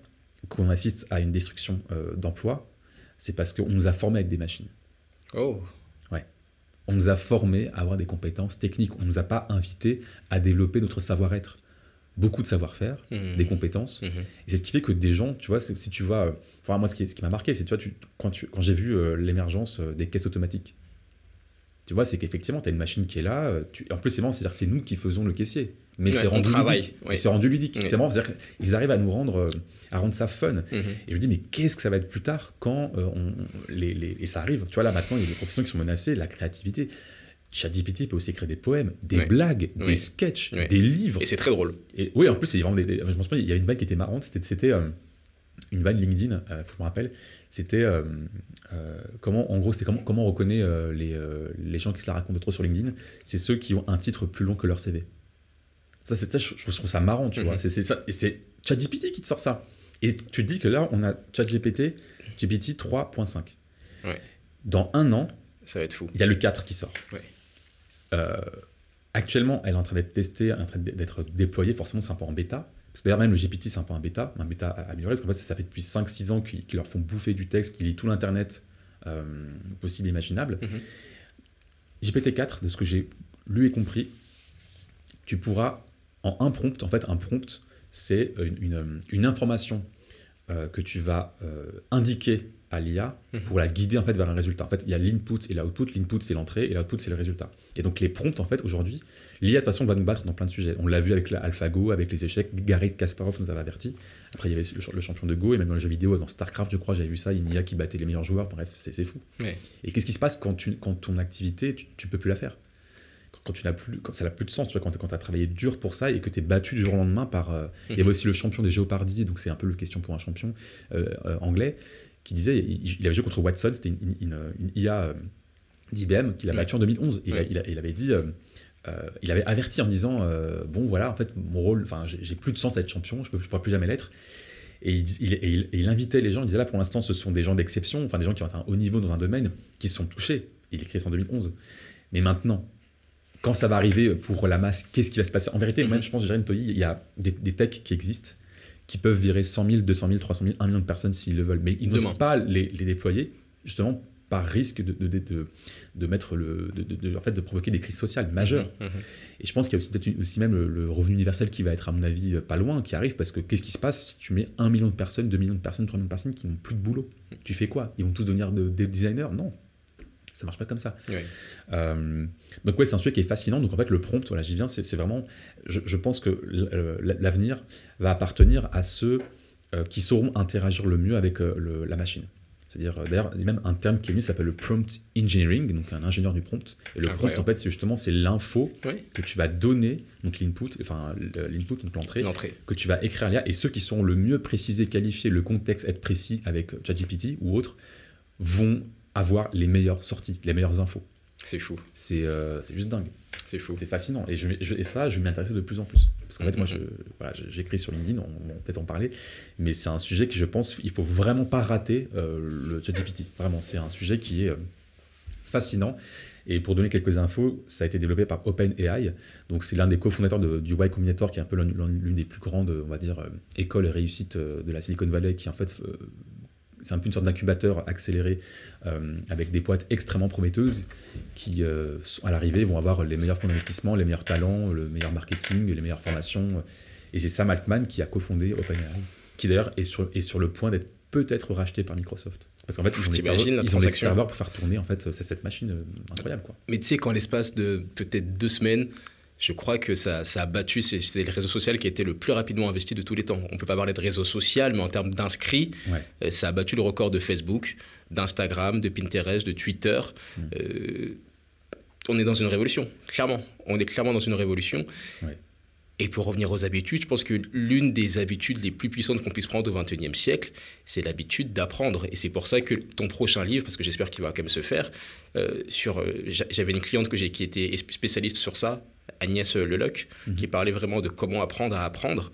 qu'on assiste à une destruction euh, d'emplois. C'est parce qu'on nous a formés avec des machines. Oh Ouais. On nous a formés à avoir des compétences techniques. On ne nous a pas invités à développer notre savoir-être. Beaucoup de savoir-faire, mmh. des compétences. Mmh. Et c'est ce qui fait que des gens, tu vois, si tu vois. Euh, enfin, moi, ce qui, ce qui m'a marqué, c'est tu quand, j'ai vu euh, l'émergence des caisses automatiques. Tu vois, c'est qu'effectivement, tu as une machine qui est là. Euh, tu... En plus, c'est marrant, c'est-à-dire c'est nous qui faisons le caissier. Mais c'est rendu, ludique. C'est rendu ludique. C'est marrant, c'est-à-dire qu'ils arrivent à nous rendre, euh, à rendre ça fun. Mm-hmm. Et je me dis, mais qu'est-ce que ça va être plus tard quand euh, on, les, les, Et ça arrive. Tu vois, là, maintenant, il y a des professions qui sont menacées, la créativité. ChatGPT peut aussi créer des poèmes, des blagues, des sketchs, des livres. Et c'est très drôle. Et oui, en plus, c'est vraiment des, je pense il y avait une blague qui était marrante, c'était, c'était une vanne LinkedIn, il faut je me rappelle, c'était euh, euh, comment, en gros, c'est comment, comment on reconnaît euh, les, gens qui se la racontent trop sur LinkedIn C'est ceux qui ont un titre plus long que leur CV. Ça, c'est, je, trouve ça marrant, tu mhm. vois. C'est, ça, et c'est ChatGPT qui te sort ça. Et tu te dis que là, on a ChatGPT, GPT 3.5. Dans un an, ça va être fou. Il y a le 4 qui sort. actuellement, elle est en train d'être testée, en train d'être déployée. Forcément, c'est un peu en bêta cest d'ailleurs, même le GPT, c'est un peu un bêta, un bêta amélioré, parce qu'en fait, ça, ça, fait depuis 5-6 ans qu'ils leur font bouffer du texte, qu'ils lisent tout l'Internet euh, possible et imaginable. Mhm. GPT-4, de ce que j'ai lu et compris, tu pourras, en un prompt, en fait, un prompt, c'est une, information euh, que tu vas euh, indiquer à l'IA mhm. pour la guider en fait vers un résultat. En fait, il y a l'input et l'output. L'input c'est l'entrée et l'output c'est le résultat. Et donc les prompts en fait aujourd'hui, L'IA, de toute façon, va nous battre dans plein de sujets. On l'a vu avec l'AlphaGo, avec les échecs. Gary Kasparov nous avait avertis, Après, il y avait le, champion de Go, et même dans les jeux vidéo, dans StarCraft, je crois, j'avais vu ça, une IA qui battait les meilleurs joueurs. Bref, c'est fou. Et qu'est-ce qui se passe quand, tu, quand ton activité, tu peux plus la faire quand, tu n'as plus, quand ça n'a plus de sens, quand, tu as travaillé dur pour ça et que tu es battu du jour au lendemain par. Euh, mhm. Il y avait aussi le champion des Géopardies, donc c'est un peu le question pour un champion euh, euh, anglais, qui disait il, avait joué contre Watson, c'était une, IA d'IBM qu'il a battue en 2011. Et il, avait dit euh, il avait averti en disant euh, bon voilà en fait mon rôle enfin j'ai plus de sens à être champion je ne pourrai plus jamais l'être et il, invitait les gens il disait là pour l'instant ce sont des gens d'exception enfin des gens qui ont un haut niveau dans un domaine qui sont touchés il écrit ça en 2011 mais maintenant quand ça va arriver pour la masse qu'est-ce qui va se passer en vérité moi mhm. même je pense Jérém Toyi il y a des, techs qui existent qui peuvent virer 100 000 200 000 300 000 1 million de personnes s'ils le veulent mais ils ne pas les, les déployer justement par risque de, de, mettre le, de, en fait, de provoquer des crises sociales majeures. Mhm, mhm. Et je pense qu'il y a aussi peut-être même le, revenu universel qui va être à mon avis euh, pas loin, qui arrive parce que qu'est-ce qui se passe si tu mets un million de personnes, 2 millions de personnes, 3 millions de personnes qui n'ont plus de boulot Tu fais quoi Ils vont tous devenir des designers Non, ça marche pas comme ça. Euh, donc ouais, c'est un sujet qui est fascinant. Donc en fait, le prompt, voilà, j'y viens, c'est vraiment, je, pense que euh, l'avenir va appartenir à ceux qui sauront interagir le mieux avec la machine. C'est-à-dire, euh, d'ailleurs, il y a même un terme qui est venu, ça s'appelle le prompt engineering, donc un ingénieur du prompt. Et le prompt, en fait, c'est justement c'est l'info que tu vas donner, donc l'input, enfin l'input, donc l'entrée, que tu vas écrire à l'IA. Et ceux qui sont le mieux précisés, qualifiés, le contexte, être précis avec euh, ChatGPT ou autre, vont avoir les meilleures sorties, les meilleures infos. C'est fou. C'est euh, c'est juste dingue. C'est C'est fascinant. Et, je, ça, je m'y de plus en plus. Parce qu'en fait, moi, j'écris voilà, sur LinkedIn, on, va peut-être en parler, mais c'est un sujet qui, je pense il faut vraiment pas rater le euh, le ChatGPT. Vraiment, c'est un sujet qui est euh, fascinant. Et pour donner quelques infos, ça a été développé par OpenAI. Donc, c'est l'un des cofondateurs du Y Combinator, qui est un peu l'une des plus grandes, on va dire, euh, écoles et réussites de la Silicon Valley, qui en fait c'est un peu une sorte d'incubateur accéléré euh, avec des boîtes extrêmement prometteuses qui, euh, à l'arrivée, vont avoir les meilleurs fonds d'investissement, les meilleurs talents, le meilleur marketing, les meilleures formations. Euh, et c'est Sam Altman qui a cofondé OpenAI, qui d'ailleurs est sur, est sur le point d'être peut-être racheté par Microsoft. Parce qu'en fait, ils ont, serveurs, ils ont les serveurs pour faire tourner en fait, cette machine incroyable. Quoi. Mais tu sais qu'en l'espace de peut-être deux semaines, je crois que ça, a battu, c'est le réseau social qui a été le plus rapidement investi de tous les temps. On ne peut pas parler de réseau social, mais en termes d'inscrits, euh, ça a battu le record de Facebook, d'Instagram, de Pinterest, de Twitter. Mm. Euh, on est dans une révolution, clairement. On est clairement dans une révolution. Et pour revenir aux habitudes, je pense que l'une des habitudes les plus puissantes qu'on puisse prendre au XXIe siècle, c'est l'habitude d'apprendre. Et c'est pour ça que ton prochain livre, parce que j'espère qu'il va quand même se faire, euh, sur, j'avais une cliente que j'ai qui était spécialiste sur ça, Agnès Leloc, mhm. qui parlait vraiment de comment apprendre à apprendre.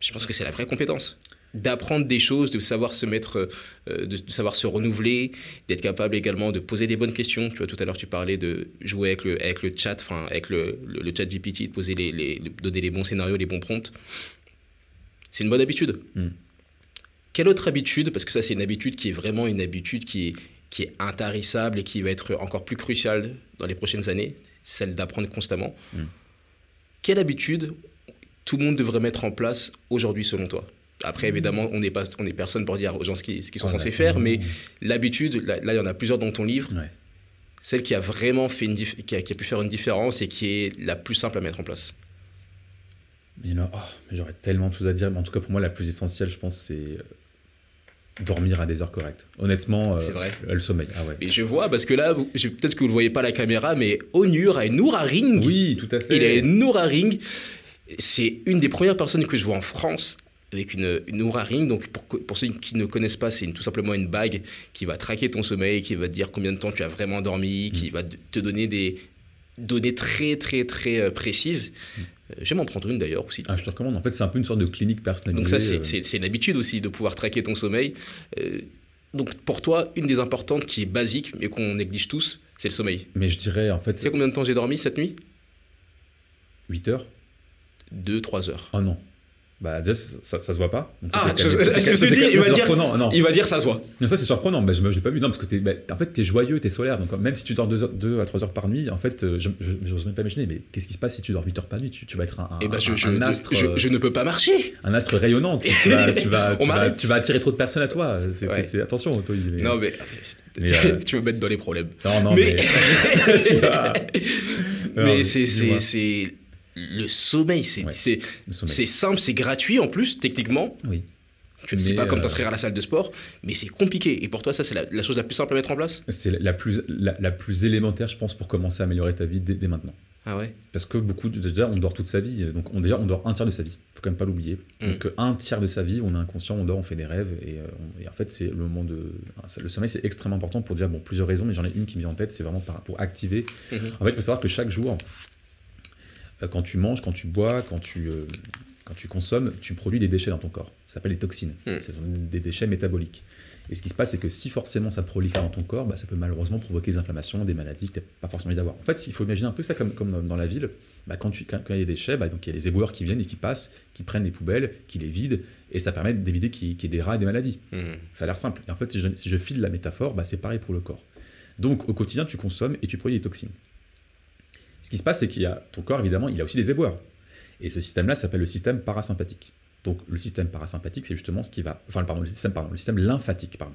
Je pense que c'est la vraie compétence d'apprendre des choses, de savoir se mettre, euh, de savoir se renouveler, d'être capable également de poser des bonnes questions. Tu vois, tout à l'heure, tu parlais de jouer avec le, chat, enfin, avec le, le, chat GPT, de poser les, donner les bons scénarios, les bons prompts. C'est une bonne habitude. Mm. Quelle autre habitude, parce que ça, c'est une habitude qui est vraiment une habitude qui qui est intarissable et qui va être encore plus cruciale dans les prochaines années, celle d'apprendre constamment. Mm. Quelle habitude tout le monde devrait mettre en place aujourd'hui selon toi après, mm. évidemment, on n'est pas, on est personne pour dire aux gens ce qu'ils sont censés faire, mais l'habitude, là, il y en a plusieurs dans ton livre. Celle qui a vraiment fait une qui a, pu faire une différence et qui est la plus simple à mettre en place. Oh, mais, j'aurais tellement de choses à dire, mais en tout cas pour moi la plus essentielle, je pense, c'est euh, dormir à des heures correctes. Honnêtement, euh, vrai. le sommeil. Ah Et je vois, parce que là, peut-être que vous ne voyez pas la caméra, mais Onur a une Oura Ring. Oui, tout à fait. Il a une Oura Ring. C'est une des premières personnes que je vois en France avec une, Oura Ring. Donc, pour, pour, ceux qui ne connaissent pas, c'est tout simplement une bague qui va traquer ton sommeil, qui va te dire combien de temps tu as vraiment dormi, qui mm. va te donner des, données très très très euh, précises. Euh, j'aime en prendre une d'ailleurs aussi. Ah, je te recommande. En fait, c'est un peu une sorte de clinique personnalisée. Donc ça, c'est euh. une habitude aussi de pouvoir traquer ton sommeil. donc pour toi, une des importantes qui est basique mais qu'on néglige tous, c'est le sommeil. Mais je dirais en fait. Tu sais combien de temps j'ai dormi cette nuit 8 heures 2-3 heures. Ah non. Bah, déjà, ça, se voit pas. ah, je, me dit, il va, dire, ah, il va dire ça se voit. ça, c'est surprenant. mais bah, je l'ai pas vu. Non, parce que es, bah, en fait, t'es joyeux, t'es solaire. Donc, même si tu dors 2 à 3 heures par nuit, en fait, euh, je n'ose même pas imaginer. Mais qu'est-ce qui se passe si tu dors 8 heures par nuit tu, vas être un, eh ben, astre. Euh, je, ne peux pas marcher. Un astre rayonnant. Tu, vas, tu vas, attirer trop de personnes à toi. Attention, toi. Non, mais. Euh, tu me mettre dans les problèmes. Non, non, mais. mais c'est le sommeil. C'est simple, c'est gratuit en plus, techniquement. Oui. C'est pas comme euh, t'inscrire à la salle de sport, mais c'est compliqué. Et pour toi, ça, c'est la, chose la plus simple à mettre en place C'est la plus, la, plus élémentaire, je pense, pour commencer à améliorer ta vie dès, maintenant. Ah ouais Parce que beaucoup, déjà, on dort toute sa vie. Donc, on, déjà, on dort un tiers de sa vie. faut quand même pas l'oublier. Mm. Donc, un tiers de sa vie, on est inconscient, on dort, on fait des rêves. Et, euh, en fait, c'est le moment de. Le sommeil, c'est extrêmement important pour dire, bon, plusieurs raisons, mais j'en ai une qui me vient en tête, c'est vraiment pour activer. Mm-hmm. En fait, il faut savoir que chaque jour, euh, quand tu manges, quand tu bois, quand tu, euh, tu consommes, tu produis des déchets dans ton corps. Ça s'appelle les toxines. Hmm. C'est des déchets métaboliques. Et ce qui se passe, c'est que si forcément ça prolifère dans ton corps, bah, ça peut malheureusement provoquer des inflammations, des maladies que tu n'as pas forcément envie d'avoir. En fait, il faut imaginer un peu ça comme, dans la ville. Bah, quand, il y a des déchets, bah, il y a les éboueurs qui viennent et qui passent, qui prennent les poubelles, qui les vident, et ça permet d'éviter qu'il y, ait des rats et des maladies. Hmm. Ça a l'air simple. Et en fait, si je, si file la métaphore, bah, c'est pareil pour le corps. Donc au quotidien, tu consommes et tu produis des toxines. Ce qui se passe, c'est qu'il y a ton corps, évidemment, il a aussi des éboueurs. Et ce système-là s'appelle le système parasympathique. Donc le système parasympathique, c'est justement ce qui va. Enfin, pardon, le système, le système lymphatique, pardon.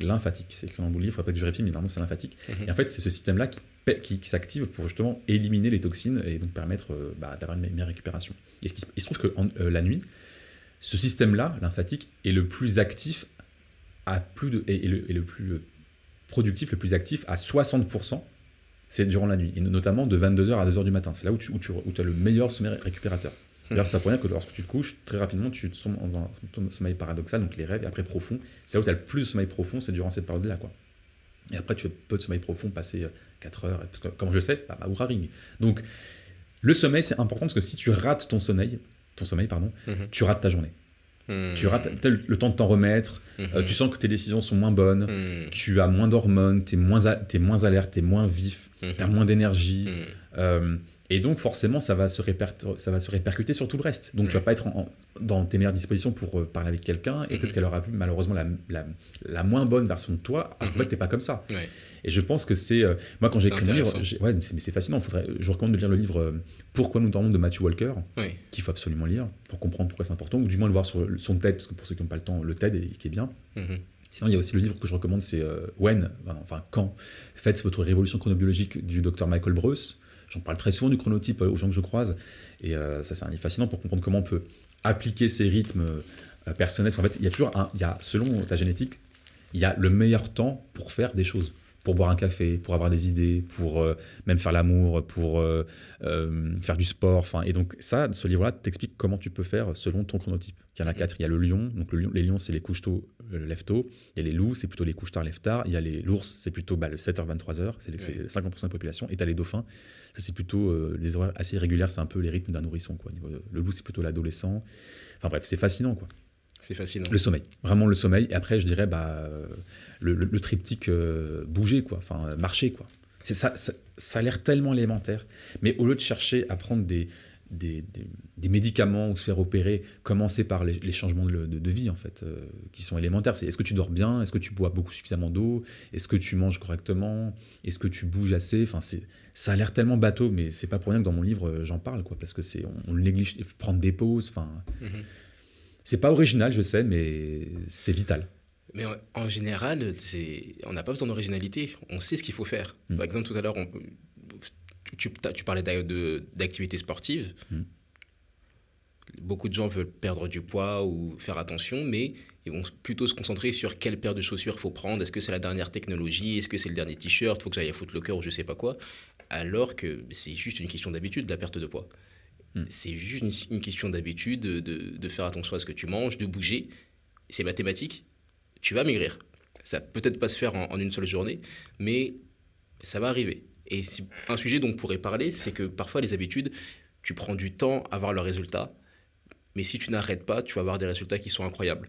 Lymphatique, c'est écrit dans le livre, il faudrait pas que je vérifie, mais normalement c'est lymphatique. Mhm. Et en fait, c'est ce système-là qui, qui, s'active pour justement éliminer les toxines et donc permettre euh, bah, d'avoir une meilleure récupération. Et ce qui, il se trouve que euh, la nuit, ce système-là, lymphatique, est le plus actif à plus de. et, le, le, plus euh, productif, le plus actif à 60% c'est durant la nuit, et notamment de 22h à 2h du matin. C'est là où tu, où tu où as le meilleur sommeil récupérateur. Hmm. D'ailleurs, c'est pas pour rien que lorsque tu te couches, très rapidement, tu te tombes dans un sommeil paradoxal, donc les rêves, et après profond. C'est là où tu as le plus de sommeil profond, c'est durant cette période-là. quoi. Et après, tu as peu de sommeil profond, passé 4 euh, heures, parce que, comme je sais, bah, ma bah, ring. Donc, le sommeil, c'est important parce que si tu rates ton sommeil, ton sommeil, pardon, hmm. tu rates ta journée. Hmm. Tu rates le temps de t'en remettre, euh, hmm. tu sens que tes décisions sont moins bonnes, hmm. tu as moins d'hormones, tu es, es, moins alerte, tu es moins vif, tu as moins d'énergie. Euh, et donc forcément, ça va, se ça va se répercuter sur tout le reste. Donc tu vas pas être dans tes meilleures dispositions pour euh, parler avec quelqu'un, et peut-être qu'elle aura vu malheureusement la, moins bonne version de toi, en fait, tu pas comme ça. Et je pense que c'est. Euh, moi, quand j'ai écrit mon livre, ouais, mais c'est fascinant. Faudrait, je recommande de lire le livre euh, Pourquoi nous dormons de Matthew Walker, qu'il faut absolument lire pour comprendre pourquoi c'est important, ou du moins le voir sur son TED, parce que pour ceux qui n'ont pas le temps, le TED est, qui est bien. Mm-hmm. Sinon, il y a aussi le livre que je recommande, c'est euh, When, enfin quand, faites votre révolution chronobiologique du docteur Michael Bruce. J'en parle très souvent du chronotype aux gens que je croise. Et ça, c'est un livre fascinant pour comprendre comment on peut appliquer ces rythmes personnels. En fait, il y a toujours un, il y a, selon ta génétique, il y a le meilleur temps pour faire des choses pour boire un café, pour avoir des idées, pour euh, même faire l'amour, pour euh, euh, faire du sport. Enfin, et donc ça, ce livre-là t'explique comment tu peux faire selon ton chronotype. Il y en a quatre. Il y a le lion. Donc le lion, les lions, c'est les couches tôt, le tôt. Il y a les loups, c'est plutôt les couches tard, lève tard. Il y a les l'ours, c'est plutôt bah, le 7h, 23h. C'est 50% de la population. Et tu as les dauphins. Ça, c'est plutôt des horaires assez régulières. C'est un peu les rythmes d'un nourrisson. Quoi. Le loup, c'est plutôt l'adolescent. Enfin bref, c'est fascinant. quoi. C'est fascinant. Hein. Le sommeil, vraiment le sommeil. Et après, je dirais bah, le, triptyque euh, bouger, quoi. Enfin, euh, marcher, quoi. C'est ça, ça, a l'air tellement élémentaire, mais au lieu de chercher à prendre des, des, médicaments ou se faire opérer, commencer par les, changements de, vie, en fait, euh, qui sont élémentaires. C'est est-ce que tu dors bien Est-ce que tu bois beaucoup suffisamment d'eau Est-ce que tu manges correctement Est-ce que tu bouges assez Enfin, c'est, ça a l'air tellement bateau, mais c'est pas pour rien que dans mon livre, j'en parle, quoi, parce que c'est on, néglige. Prendre des pauses, enfin... Mm-hmm. C'est pas original, je sais, mais c'est vital. Mais en, général, on n'a pas besoin d'originalité. On sait ce qu'il faut faire. Hmm. Par exemple, tout à l'heure, on, tu, parlais d'activité sportive. Hmm. Beaucoup de gens veulent perdre du poids ou faire attention, mais ils vont plutôt se concentrer sur quelle paire de chaussures faut prendre. Est-ce que c'est la dernière technologie Est-ce que c'est le dernier t-shirt Faut que j'aille à Locker ou je sais pas quoi. Alors que c'est juste une question d'habitude, la perte de poids. Mm. C'est juste une, question d'habitude, de, de, faire attention à ce que tu manges, de bouger. C'est mathématique. Tu vas maigrir. Ça peut-être pas se faire en, une seule journée, mais ça va arriver. Et un sujet dont on pourrait parler, c'est que parfois les habitudes, tu prends du temps à voir le résultat, mais si tu n'arrêtes pas, tu vas avoir des résultats qui sont incroyables.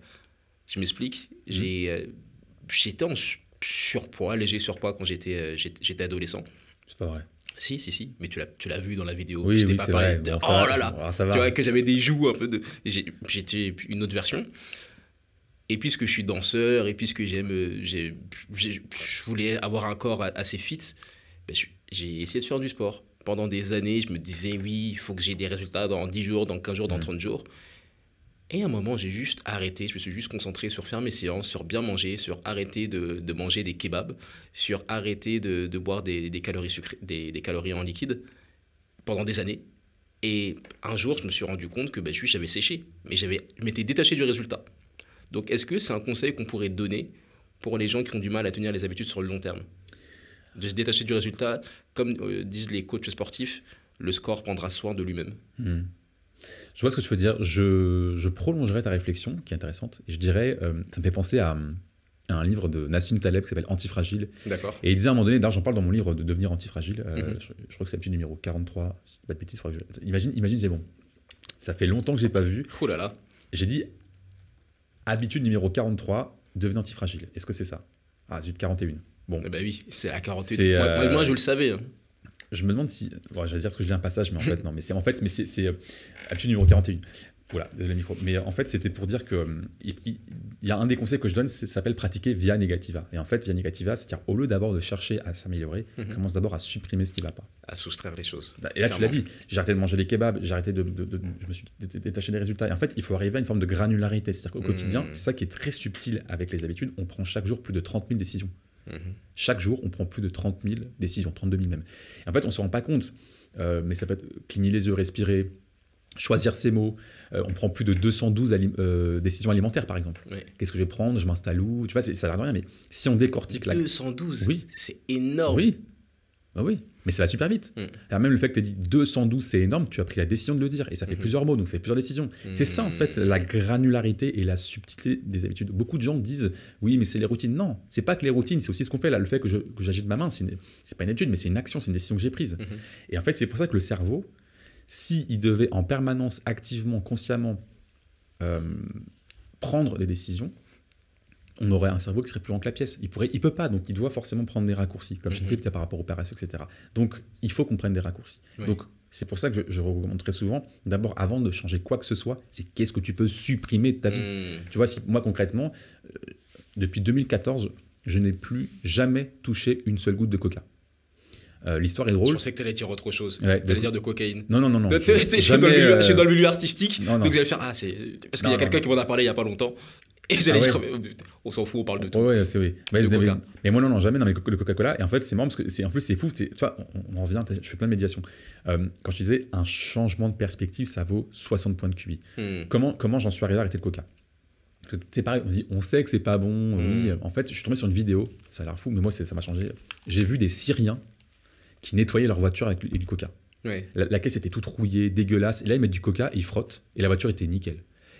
Je m'explique. J'ai, mm. euh, j'étais en surpoids, léger surpoids quand euh, j'étais, j'étais adolescent. C'est pas vrai. Si, si, si. Mais tu l'as, tu l'as vu dans la vidéo. Oui, oui, pas pareil. oh là là. ça va. Tu vois que j'avais des joues un peu de. J'étais une autre version. Et puisque je suis danseur et puisque j'aime, je voulais avoir un corps assez fit, ben, j'ai essayé de faire du sport. Pendant des années, je me disais, oui, il faut que j'ai des résultats dans 10 jours, dans 15 jours, dans 30 mm. jours. Et à un moment, j'ai juste arrêté, je me suis juste concentré sur faire mes séances, sur bien manger, sur arrêter de, de manger des kebabs, sur arrêter de, de boire des, des calories sucrées, des, des, calories en liquide pendant des années. Et un jour, je me suis rendu compte que ben, j'avais séché, mais j'avais, je m'étais détaché du résultat. Donc, est-ce que c'est un conseil qu'on pourrait donner pour les gens qui ont du mal à tenir les habitudes sur le long terme De se détacher du résultat, comme euh, disent les coachs sportifs, le score prendra soin de lui-même. Hmm. Je vois ce que tu veux dire. Je, prolongerai ta réflexion, qui est intéressante. Et je dirais, euh, ça me fait penser à, un livre de Nassim Taleb qui s'appelle Antifragile. D'accord. Et il disait à un moment donné, d'ailleurs, j'en parle dans mon livre de Devenir Antifragile. Euh, mhm. je, crois que c'est le numéro 43. pas de Imagine, imagine c'est bon. Ça fait longtemps que j'ai pas vu. là là. J'ai dit, habitude numéro 43, devenir antifragile. Est-ce que c'est ça Ah, zut, 41. Bon. Eh ben oui, c'est la 41. Moi, moi, euh, je le savais. Hein. Je me demande si. Bon, J'allais dire ce que je dis un passage, mais en fait, non. Mais c'est en fait, mais c'est euh, Aptitude numéro 41. Voilà, le micro. Mais euh, en fait, c'était pour dire que euh, il, y a un des conseils que je donne, ça s'appelle pratiquer via négativa Et en fait, via négativa c'est-à-dire au lieu d'abord de chercher à s'améliorer, mhm. commence d'abord à supprimer ce qui ne va pas. À soustraire les choses. Bah, et là, tu l'as dit, j'ai arrêté de manger les kebabs, j'ai arrêté de, mhm. je me suis détaché des résultats. Et en fait, il faut arriver à une forme de granularité, c'est-à-dire qu'au quotidien, mhm. ça qui est très subtil avec les habitudes, on prend chaque jour plus de 30 000 décisions. Mhm. Chaque jour, on prend plus de 30 000 décisions, 32 000 même. en fait, on ne se rend pas compte, euh, mais ça peut être cligner les yeux, respirer, choisir ses mots. Euh, on prend plus de 212 euh, décisions alimentaires, par exemple. Qu'est-ce que je vais prendre Je m'installe où Tu vois, ça n'a rien, mais si on décortique... 212 Oui. C'est énorme. Bah oui, mais ça va super vite. Mm. même le fait que tu aies dit 212, c'est énorme, tu as pris la décision de le dire. Et ça fait mm-hmm. plusieurs mots, donc c'est plusieurs décisions. C'est ça, en fait, mm. la granularité et la subtilité des habitudes. Beaucoup de gens disent, oui, mais c'est les routines. Non, c'est pas que les routines, c'est aussi ce qu'on fait là. Le fait que j'agite ma main, c'est pas une habitude, mais c'est une action, c'est une décision que j'ai prise. Mm-hmm. Et en fait, c'est pour ça que le cerveau, s'il il devait en permanence, activement, consciemment, euh, prendre des décisions, on aurait un cerveau qui serait plus grand que la pièce. Il pourrait, il peut pas, donc il doit forcément prendre des raccourcis, comme je le mhm. par rapport au paresseux, etc. Donc il faut qu'on prenne des raccourcis. Donc c'est pour ça que je, recommande très souvent, d'abord avant de changer quoi que ce soit, c'est qu'est-ce que tu peux supprimer de ta vie. Mhm. Tu vois, si, moi concrètement, euh, depuis 2014, je n'ai plus jamais touché une seule goutte de coca. Euh, l'histoire est drôle. Je pensais que tu allais dire autre chose. Tu allais dire de cocaïne. Non, non, non. non je, suis euh, dans le milieu, artistique. Donc Donc faire. Ah, c'est. Parce qu'il y a quelqu'un qui m'en a parlé il y a pas longtemps. Et j'allais ah oh, on s'en fout, on parle de tout. Ouais, c'est oui. Mais, moi, non, non, jamais. Non, mais le Coca-Cola. Et en fait, c'est marrant parce que c'est en plus, c'est fou. Tu vois, on, en revient. Je fais plein de médiation. Euh, quand je disais un changement de perspective, ça vaut 60 points de QI. Hmm. Comment, comment j'en suis arrivé à arrêter le Coca c'est pareil, on, dit, on sait que c'est pas bon. Euh, oui. Hmm. Euh, en fait, je suis tombé sur une vidéo, ça a l'air fou, mais moi, ça m'a changé. J'ai vu des Syriens qui nettoyaient leur voiture avec du coca. La, la, caisse était toute rouillée, dégueulasse. Et là, ils mettent du coca et ils frottent. Et la voiture était nickel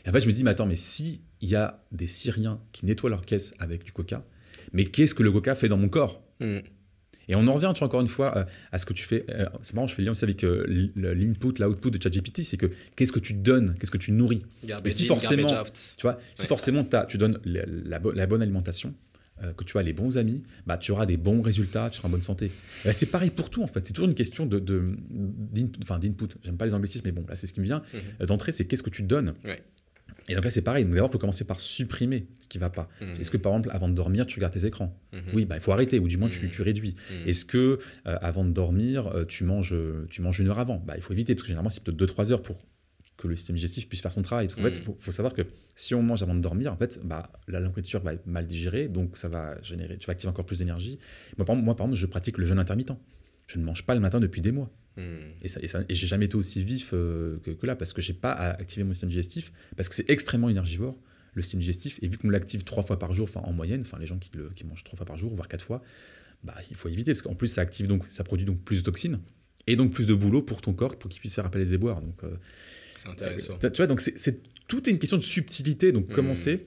en fait, je me dis, mais attends, mais si il y a des Syriens qui nettoient leur caisse avec du coca, mais qu'est-ce que le coca fait dans mon corps mm. Et on en revient, encore une fois, euh, à ce que tu fais. Euh, c'est marrant, je fais le lien aussi avec euh, l'input, l'output de ChatGPT, c'est que qu'est-ce que tu donnes, qu'est-ce que tu nourris. Et si forcément, tu vois, si forcément tu donnes la, bonne alimentation, que tu as les bons amis, bah, tu auras des bons résultats, tu seras en bonne santé. Bah, c'est pareil pour tout en fait. C'est toujours une question de, d'input. J'aime pas les anglicismes, mais bon, là c'est ce qui me vient d'entrer, mm-hmm. d'entrée, c'est qu'est-ce que tu donnes. Et donc là, c'est pareil. D'abord, il faut commencer par supprimer ce qui ne va pas. Mhm. Est-ce que, par exemple, avant de dormir, tu regardes tes écrans mhm. Oui, bah, il faut arrêter, ou du moins, tu, mhm. tu réduis. Est-ce que, euh, avant de dormir, euh, tu manges, euh, tu manges une heure avant bah, Il faut éviter, parce que généralement, c'est peut-être 2-3 heures pour que le système digestif puisse faire son travail. Parce qu'en fait, il faut, savoir que si on mange avant de dormir, en fait, bah, la nourriture va être mal digérée, donc ça va générer, tu vas activer encore plus d'énergie. Moi, moi, par exemple, je pratique le jeûne intermittent je ne mange pas le matin depuis des mois. Hmm. Et, ça, j'ai jamais été aussi vif euh, que, là parce que j'ai pas à activer mon système digestif parce que c'est extrêmement énergivore le système digestif et vu qu'on l'active trois fois par jour, enfin en moyenne, enfin les gens qui, le, qui mangent trois fois par jour voire quatre fois, bah il faut éviter parce qu'en plus ça active donc ça produit donc plus de toxines et donc plus de boulot pour ton corps pour qu'il puisse faire appel les éboires donc euh, c'est intéressant. Euh, tu vois donc c'est tout est une question de subtilité donc hmm. commencer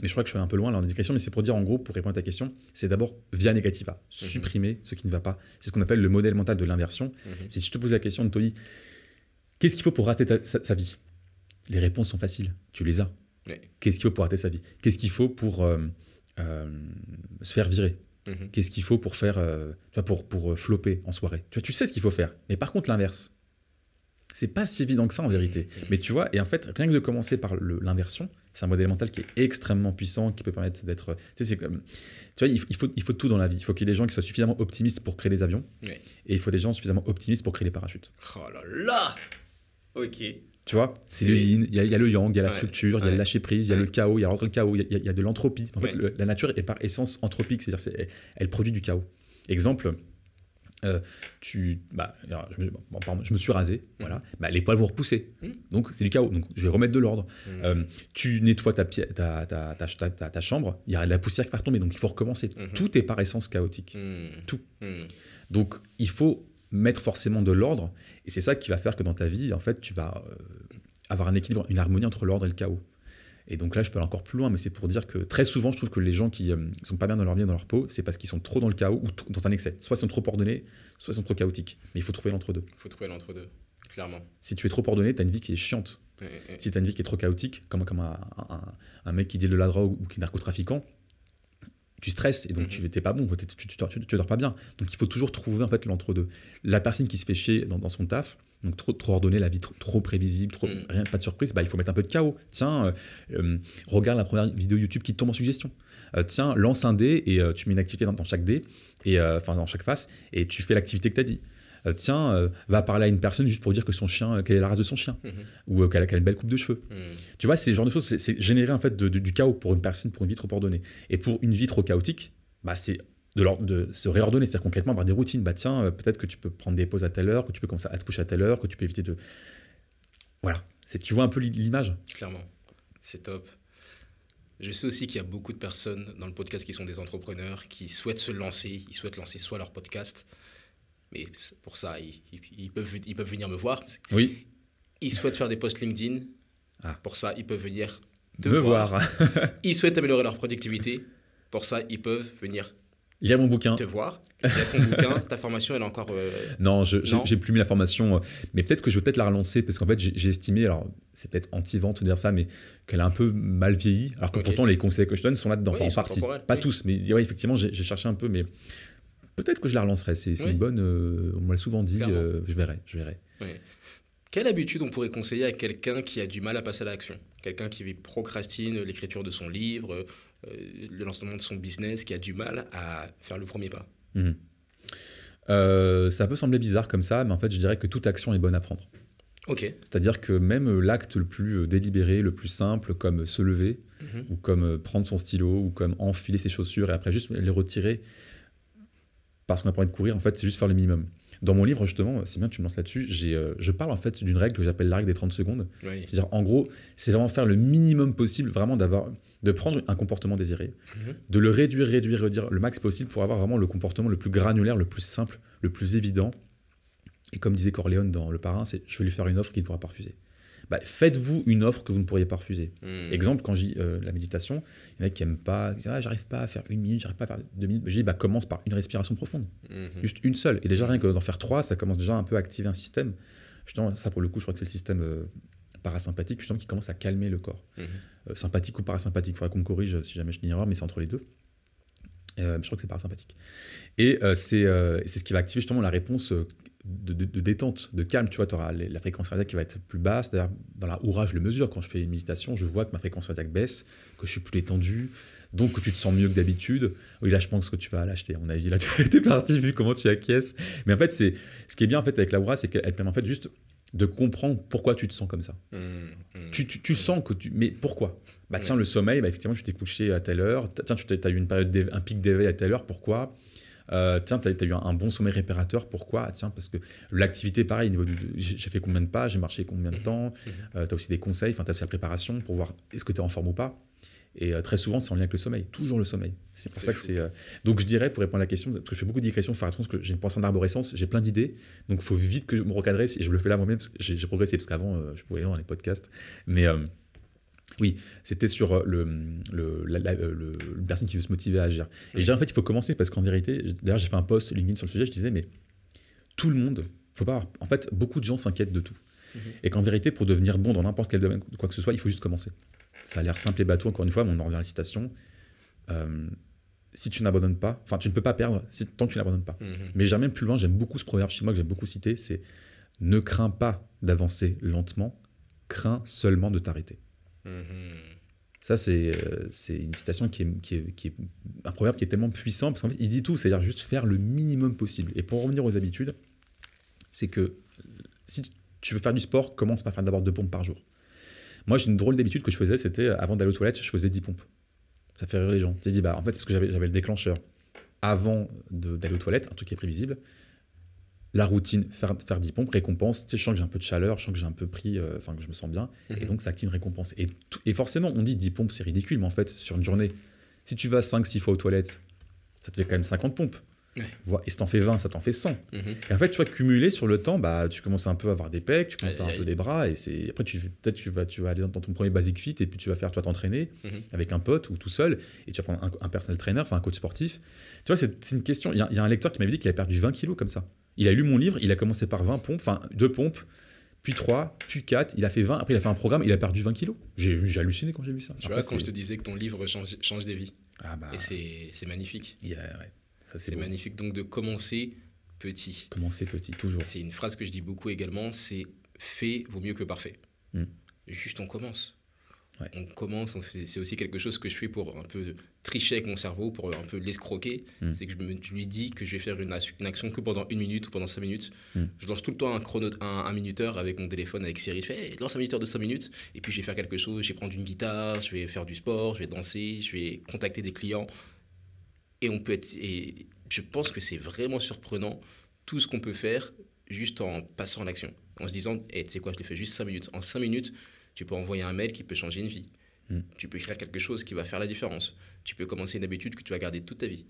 mais je crois que je suis un peu loin là en mais c'est pour dire en gros, pour répondre à ta question, c'est d'abord via négativa, mhm. supprimer ce qui ne va pas. C'est ce qu'on appelle le modèle mental de l'inversion. Mhm. Si je te pose la question de Tony, qu'est-ce qu'il faut pour rater sa, vie Les réponses sont faciles, tu les as. Qu'est-ce qu'il faut pour rater sa vie Qu'est-ce qu'il faut pour se faire virer mhm. Qu'est-ce qu'il faut pour faire, euh, pour, pour euh, flopper en soirée tu, vois, tu sais ce qu'il faut faire, mais par contre l'inverse, c'est pas si évident que ça en vérité. Mm, mm. Mais tu vois, et en fait, rien que de commencer par l'inversion, c'est un modèle mental qui est extrêmement puissant, qui peut permettre d'être. Tu c'est comme. Tu vois, il, faut, il faut tout dans la vie. Il faut qu'il y ait des gens qui soient suffisamment optimistes pour créer des avions. Et il faut des gens suffisamment optimistes pour créer des parachutes. Oh là là Ok. Tu vois, c'est le yin, il y, a le yang, il y a la structure, il y a le lâcher prise, il y a le chaos, il y a le chaos, il y, a de l'entropie. En fait, la nature est par essence anthropique, c'est-à-dire elle, produit du chaos. Exemple, euh, tu, bah, je, me suis rasé, mhm. voilà. Bah, les poils vont repousser, mhm. donc c'est du chaos. Donc je vais remettre de l'ordre. Mhm. Euh, tu nettoies ta, ta, ta, ta chambre, il y a de la poussière qui va retomber, donc il faut recommencer. Tout est par essence chaotique, tout. Donc il faut mettre forcément de l'ordre, et c'est ça qui va faire que dans ta vie, en fait, tu vas euh, avoir un équilibre, une harmonie entre l'ordre et le chaos. Et donc là, je peux aller encore plus loin, mais c'est pour dire que très souvent, je trouve que les gens qui ne euh, sont pas bien dans leur vie, dans leur peau, c'est parce qu'ils sont trop dans le chaos ou dans un excès. Soit ils sont trop ordonnés, soit ils sont trop chaotiques. Mais il faut trouver l'entre-deux. Il faut trouver l'entre-deux, clairement. Si, tu es trop ordonné, tu as une vie qui est chiante. Si tu as une vie qui est trop chaotique, comme, un, mec qui dit de la drogue ou qui est narcotrafiquant, tu stresses et donc mm-hmm. tu n'es pas bon, tu, ne dors pas bien. Donc il faut toujours trouver en fait l'entre-deux. La personne qui se fait chier dans son taf, donc trop, trop ordonné, la vie trop, prévisible, trop, mm. rien, pas de surprise, bah, il faut mettre un peu de chaos. Tiens, euh, euh, regarde la première vidéo YouTube qui tombe en suggestion. Euh, tiens, lance un dé et tu mets une activité dans, chaque dé, et, enfin dans chaque face, et tu fais l'activité que tu as dit. tiens, va parler à une personne juste pour dire que son chien, quelle est la race de son chien, mm-hmm. ou qu'elle a, une belle coupe de cheveux. Mm. Tu vois, c'est genre de choses, c'est générer en fait du chaos pour une personne, pour une vie trop ordonnée. Et pour une vie trop chaotique, bah, c'est de, de se réordonner, c'est-à-dire concrètement avoir des routines. Bah tiens, euh, peut-être que tu peux prendre des pauses à telle heure, que tu peux commencer à te coucher à telle heure, que tu peux éviter de. Voilà. C'est, tu vois un peu l'image Clairement. C'est top. Je sais aussi qu'il y a beaucoup de personnes dans le podcast qui sont des entrepreneurs, qui souhaitent se lancer, ils souhaitent lancer soit leur podcast, mais pour ça, ils, peuvent, ils peuvent venir me voir. Oui. Ils souhaitent faire des posts LinkedIn. Ah. Pour ça, ils peuvent venir te me voir. voir. ils souhaitent améliorer leur productivité. Pour ça, ils peuvent venir a mon bouquin. Te voir. Il y a ton bouquin, ta formation, elle est encore. Euh, non, Non, j'ai plus mis la formation, euh, mais peut-être que je vais peut-être la relancer parce qu'en fait, j'ai estimé, alors c'est peut-être anti-vente de dire ça, mais qu'elle a un peu mal vieilli, alors que pourtant les conseils que je donne sont là-dedans, en partie. Pas tous, mais ouais, effectivement, j'ai cherché un peu, mais peut-être que je la relancerai. C'est une bonne. Euh, on me l'a souvent dit, je verrai, je verrai. Quelle habitude on pourrait conseiller à quelqu'un qui a du mal à passer à l'action Quelqu'un qui procrastine l'écriture de son livre, le euh, lancement de son business qui a du mal à faire le premier pas. Mhm. Euh, ça peut sembler bizarre comme ça, mais en fait, je dirais que toute action est bonne à prendre. Ok. C'est-à-dire que même euh, l'acte le plus délibéré, le plus simple, comme se lever, mhm. ou comme prendre son stylo, ou comme enfiler ses chaussures et après juste les retirer parce qu'on a pas de courir, en fait, c'est juste faire le minimum. Dans mon livre, justement, c'est bien tu me lances là-dessus, je parle en fait d'une règle que j'appelle la règle des 30 secondes. C'est-à-dire, en gros, c'est vraiment faire le minimum possible, vraiment d'avoir de prendre un comportement désiré, mhm. de le réduire, réduire, réduire le max possible pour avoir vraiment le comportement le plus granulaire, le plus simple, le plus évident. Et comme disait Corleone dans Le Parrain, c'est je vais lui faire une offre qu'il ne pourra pas refuser. Bah, faites-vous une offre que vous ne pourriez pas refuser. Mhm. Exemple, quand j'ai euh, la méditation, il y en a qui n'aiment pas, qui disent ah, j'arrive pas à faire une minute, j'arrive pas à faire deux minutes. Je dis bah, commence par une respiration profonde, mhm. juste une seule. Et déjà, rien que d'en faire trois, ça commence déjà un peu à activer un système. ça pour le coup, je crois que c'est le système euh, parasympathique, justement, qui commence à calmer le corps. Mhm. Euh, sympathique ou parasympathique, il faudra qu'on corrige si jamais je fais une erreur, mais c'est entre les deux. Euh, je crois que c'est parasympathique. Et euh, c'est ce qui va activer justement la réponse de, détente, de calme. Tu vois, tu auras la fréquence cardiaque qui va être plus basse. D'ailleurs, dans la aura, je le mesure. Quand je fais une méditation, je vois que ma fréquence cardiaque baisse, que je suis plus détendu, donc que tu te sens mieux que d'habitude. Oui, là, je pense que tu vas l'acheter. On a avis, là, es parti vu comment tu acquiesces. Mais en fait, c'est ce qui est bien fait avec la aura, c'est qu'elle permet en fait juste de comprendre pourquoi tu te sens comme ça. Mmh, mmh. tu, sens que tu. Mais pourquoi Bah tiens, le sommeil, bah, effectivement, tu t'es couché à telle heure. Tiens, tu as eu une période un pic d'éveil à telle heure. Pourquoi euh, Tiens, tu as, eu un, bon sommeil réparateur. Pourquoi ah, Tiens, parce que l'activité, pareil, niveau j'ai fait combien de pas, j'ai marché combien de mmh. temps. Euh, tu as aussi des conseils, enfin, tu as aussi la préparation pour voir est-ce que tu es en forme ou pas. Et euh, très souvent, c'est en lien avec le sommeil, toujours le sommeil. C'est pour ça que c'est. Euh, donc, je dirais, pour répondre à la question, parce que je fais beaucoup de digressions, faire que j'ai une pensée en arborescence, j'ai plein d'idées. Donc, il faut vite que je me recadre Et je le fais là moi-même, parce que j'ai progressé, parce qu'avant, euh, je pouvais aller dans les podcasts. Mais. oui, c'était sur le, le, la, personne qui veut se motiver à agir. Et je dirais, en fait, il faut commencer, parce qu'en vérité, d'ailleurs, j'ai fait un post LinkedIn sur le sujet, je disais, mais tout le monde, faut pas. en fait, beaucoup de gens s'inquiètent de tout. Mmh et qu'en vérité, pour devenir bon dans n'importe quel domaine, quoi que ce soit, il faut juste commencer. Ça a l'air simple et bateau, encore une fois, mais on en revient à la citation. Euh, si tu n'abandonnes pas, enfin, tu ne peux pas perdre si, tant que tu n'abandonnes pas. Mhm. Mais jamais plus loin, j'aime beaucoup ce proverbe chez moi que j'aime beaucoup citer c'est ne crains pas d'avancer lentement, crains seulement de t'arrêter. Mhm. Ça, euh, c'est une citation qui est, qui, est, qui est, un proverbe qui est tellement puissant, parce qu'en il dit tout, c'est-à-dire juste faire le minimum possible. Et pour revenir aux habitudes, c'est que si tu veux faire du sport, commence par faire d'abord deux pompes par jour. Moi, j'ai une drôle d'habitude que je faisais, c'était euh, avant d'aller aux toilettes, je faisais 10 pompes. Ça fait rire les gens. J'ai dit, bah, en fait, c'est parce que j'avais le déclencheur. Avant d'aller aux toilettes, un truc qui est prévisible, la routine, faire, faire 10 pompes, récompense. Tu sais, je sens que j'ai un peu de chaleur, je sens que j'ai un peu pris, euh, enfin, que je me sens bien. Mhm. Et donc, ça active une récompense. Et, et forcément, on dit 10 pompes, c'est ridicule, mais en fait, sur une journée, si tu vas 5-6 fois aux toilettes, ça te fait quand même 50 pompes. Ouais. Et si t'en fais 20, ça t'en fait 100. Mhm. Et en fait, tu vois, cumuler sur le temps, bah, tu commences un peu à avoir des pecs, tu commences à avoir un peu des bras. Et c'est après, peut-être tu vas, tu vas aller dans ton premier basic fit et puis tu vas faire, toi t'entraîner mhm. avec un pote ou tout seul. Et tu vas prendre un, personnel trainer, enfin un coach sportif. Tu vois, c'est une question. Il y, a un lecteur qui m'avait dit qu'il avait perdu 20 kilos comme ça. Il a lu mon livre, il a commencé par 20 pompes, enfin deux pompes puis trois puis 4, il a fait 20, après il a fait un programme, il a perdu 20 kilos. J'ai halluciné quand j'ai vu ça. Tu vois, quand je te disais que ton livre change, change des vies. Ah bah... Et c'est magnifique. C'est magnifique donc de commencer petit. Commencer petit, toujours. C'est une phrase que je dis beaucoup également, c'est fait vaut mieux que parfait. Mm. Juste on commence. On commence, c'est aussi quelque chose que je fais pour un peu tricher avec mon cerveau, pour un peu l'escroquer. Mm. C'est que je, me, lui dis que je vais faire une, action que pendant une minute ou pendant cinq minutes. Mm. Je lance tout le temps un, un, minuteur avec mon téléphone, avec Siri. Je fais lance un minuteur de cinq minutes et puis je vais faire quelque chose. Je vais prendre une guitare, je vais faire du sport, je vais danser, je vais contacter des clients. Et on peut être, je pense que c'est vraiment surprenant tout ce qu'on peut faire juste en passant l'action, en se disant, eh, tu sais quoi, je l'ai fais juste 5 minutes. En 5 minutes, tu peux envoyer un mail qui peut changer une vie. Hmm. Tu peux écrire quelque chose qui va faire la différence. Tu peux commencer une habitude que tu vas garder toute ta vie.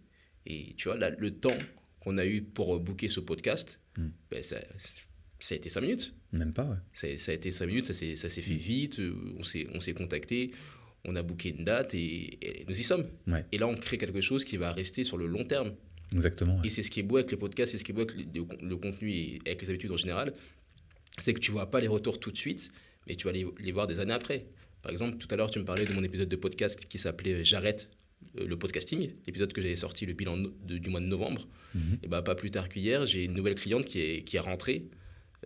Et tu vois, là, le temps qu'on a eu pour euh, booker ce podcast, hmm. ben, ça, a été 5 minutes. Même pas, ouais. Ça, a été 5 minutes, ça s'est fait hmm. vite, euh, on s'est contacté, on a booké une date et, nous y sommes. Et là, on crée quelque chose qui va rester sur le long terme. Exactement. Et c'est ce qui est beau avec les podcasts, c'est ce qui est beau avec le, contenu et avec les habitudes en général, c'est que tu vois pas les retours tout de suite, mais tu vas les, voir des années après. Par exemple, tout à l'heure, tu me parlais de mon épisode de podcast qui s'appelait J'arrête euh, le podcasting, l'épisode que j'avais sorti, le bilan du mois de novembre. Mhm. Et bah, pas plus tard qu'hier, j'ai une nouvelle cliente qui est, qui est rentrée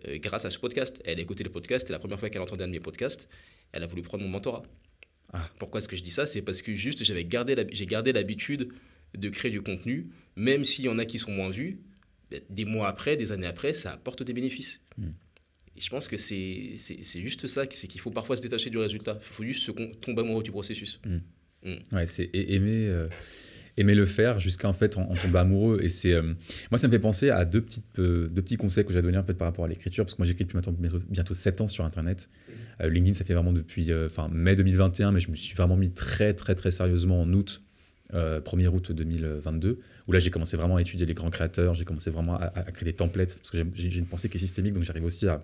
euh, grâce à ce podcast. Elle a écouté le podcast, et la première fois qu'elle entendait un de mes podcasts. Elle a voulu prendre mon mentorat. Ah. Pourquoi est-ce que je dis ça C'est parce que juste j'avais gardé j'ai gardé l'habitude de créer du contenu, même s'il y en a qui sont moins vus, bah, des mois après, des années après, ça apporte des bénéfices. Hmm. Et je pense que c'est juste ça, c'est qu'il faut parfois se détacher du résultat. Il faut juste se tomber amoureux du processus. Hmm. Hmm. Ouais, c'est aimer. Euh, aimer le faire jusqu'à en fait en, tomber amoureux. Et c'est euh, moi, ça me fait penser à deux, petites, euh, deux petits conseils que j'ai donné en fait par rapport à l'écriture, parce que moi j'écris depuis maintenant bientôt, bientôt, 7 ans sur Internet. Euh, LinkedIn, ça fait vraiment depuis enfin mai 2021, mais je me suis vraiment mis très très très sérieusement en août. 1er août 2022, où là j'ai commencé vraiment à étudier les grands créateurs, j'ai commencé vraiment à, à, créer des templates, parce que j'ai une pensée qui est systémique, donc j'arrive aussi à,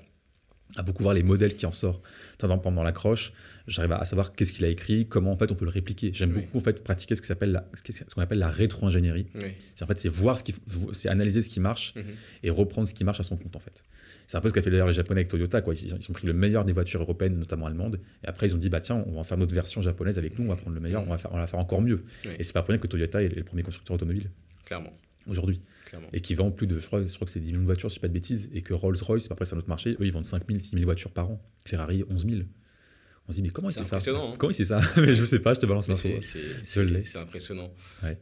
à beaucoup voir les modèles qui en sortent pendant l'accroche, j'arrive à savoir qu'est-ce qu'il a écrit, comment en fait on peut le répliquer. J'aime beaucoup en fait pratiquer ce qu'on appelle la, ce rétro-ingénierie. C'est en fait c'est voir ce qui, c'est analyser ce qui marche mhm. et reprendre ce qui marche à son compte en fait. C'est un peu ce qu'a fait d'ailleurs les Japonais avec Toyota quoi. Ils, ont pris le meilleur des voitures européennes, notamment allemandes, et après ils ont dit bah tiens on va en faire notre version japonaise avec nous, on va prendre le meilleur, mhm. on va la faire encore mieux. Et c'est pas pour rien que Toyota est le premier constructeur automobile. Clairement aujourd'hui. Et qui vend plus de, je crois, que c'est 10 millions de voitures, si je dis pas de bêtises, et que Rolls-Royce, après c'est un autre marché, eux ils vendent 5 000, 6 000 voitures par an. Ferrari, 11 000. On se dit, mais comment c'est ça hein. Comment c'est ça mais Je sais pas, je te balance l'info. C'est impressionnant.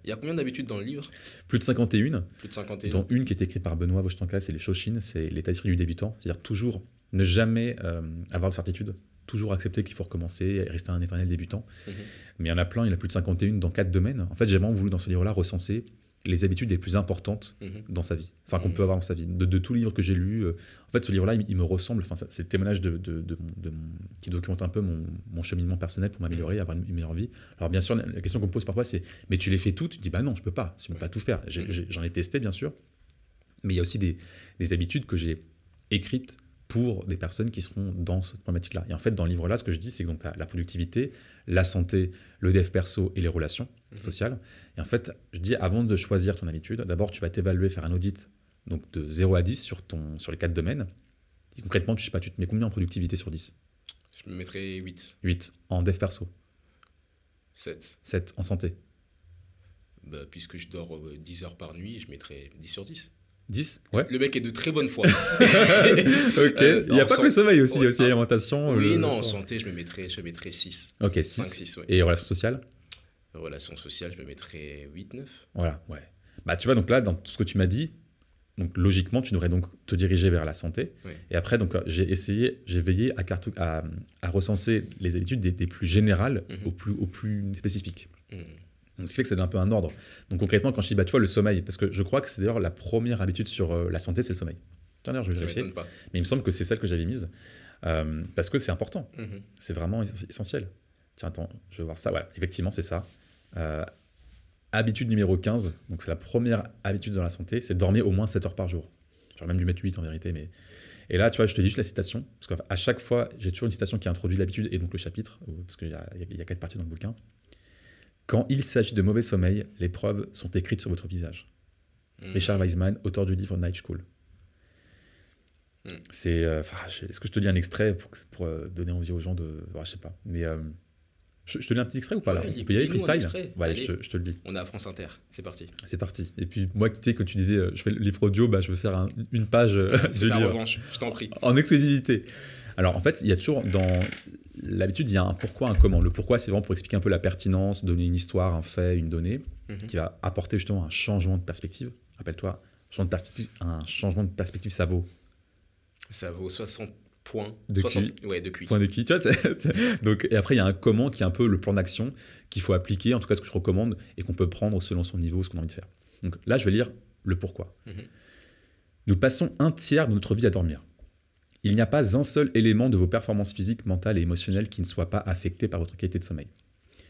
Il y a combien d'habitudes dans le livre Plus de 51. Plus de 51. Dont une qui est écrite par Benoît Vostanka, c'est les Shoshin, c'est l'état d'esprit du débutant. C'est-à-dire toujours ne jamais euh, avoir de certitude, toujours accepter qu'il faut recommencer, et rester un éternel débutant. Mhm. Mais il y en a plein, il y en a plus de 51 dans quatre domaines. En fait, j'ai vraiment voulu dans ce livre-là recenser les habitudes les plus importantes mhm. dans sa vie, enfin qu'on mhm. peut avoir dans sa vie. De, tout livre que j'ai lu, euh, en fait, ce livre-là, il, me ressemble. Enfin, c'est le témoignage de, qui documente un peu mon, cheminement personnel pour m'améliorer, mhm. avoir une, meilleure vie. Alors bien sûr, la, question qu'on me pose parfois, c'est mais tu les fais toutes Tu dis bah non, je peux pas, je peux pas tout faire. J'en ai, testé bien sûr, mais il y a aussi des habitudes que j'ai écrites pour des personnes qui seront dans cette problématique-là. Et en fait, dans le livre-là, ce que je dis, c'est que tu as la productivité, la santé, le dev perso et les relations mhm. sociales. Et en fait, je dis, avant de choisir ton habitude, d'abord, tu vas t'évaluer, faire un audit donc de 0 à 10 sur, ton, sur les quatre domaines. concrètement, tu, pas, tu te mets combien en productivité sur 10 Je me mettrais 8. 8. En dev perso 7. 7. En santé bah, Puisque je dors 10 euh, heures par nuit, je mettrais 10 sur 10. 10 Ouais. Le mec est de très bonne foi. ok. Euh, il n'y a pas que le sommeil aussi, il y a aussi l'alimentation. Ah. Oui, non, en santé, je me mettrais, je mettrais 6. Ok, 6. Et relations sociales Relations sociales, je me mettrais 8, 9. Voilà, ouais. Bah, tu vois, donc là, dans tout ce que tu m'as dit, donc logiquement, tu devrais donc te diriger vers la santé. Et après, donc euh, j'ai essayé, j'ai veillé à, à, recenser les habitudes des, plus générales mhm. aux plus, aux plus spécifiques. Mhm. Donc, ce qui fait que c'est un peu un ordre. Donc, concrètement, quand je dis, bah, tu vois, le sommeil, parce que je crois que c'est d'ailleurs la première habitude sur euh, la santé, c'est le sommeil. Tiens, je vais vérifier. Mais il me semble que c'est celle que j'avais mise, euh, parce que c'est important. Mhm. C'est vraiment essentiel. Tiens, attends, je vais voir ça. Voilà, effectivement, c'est ça. Euh, habitude numéro 15, donc c'est la première habitude dans la santé, c'est de dormir au moins 7 heures par jour. J'aurais même dû mettre 8 en vérité, mais. Et là, tu vois, je te dis juste la citation, parce qu'à chaque fois, j'ai toujours une citation qui introduit l'habitude et donc le chapitre, parce qu'il y, y, a quatre parties dans le bouquin. Quand il s'agit de mauvais sommeil, les preuves sont écrites sur votre visage. Hmm. Richard Weisman, auteur du livre Night School. Hmm. C'est, euh, est-ce que je te lis un extrait pour, pour euh, donner envie aux gens de, je sais pas, mais euh, je, te lis un petit extrait ou pas là On peut y aller, freestyle je, te, le dis. On est à France Inter, c'est parti. C'est parti. Et puis moi, quitter t'ai quand tu disais, je fais le livre audio, bah, je veux faire une page de ta revanche, je t'en prie. En exclusivité. Alors en fait, il y a toujours dans l'habitude, il y a un pourquoi, un comment. Le pourquoi, c'est vraiment pour expliquer un peu la pertinence, donner une histoire, un fait, une donnée, mhm. qui va apporter justement un changement de perspective. Rappelle-toi, un changement de perspective, ça vaut. Ça vaut 60 points de Ouais, de QI. Points de QI, Donc, et après, il y a un comment qui est un peu le plan d'action qu'il faut appliquer, en tout cas ce que je recommande, et qu'on peut prendre selon son niveau, ce qu'on a envie de faire. Donc là, je vais lire le pourquoi. Mhm. Nous passons un tiers de notre vie à dormir il n'y a pas un seul élément de vos performances physiques, mentales et émotionnelles qui ne soit pas affecté par votre qualité de sommeil.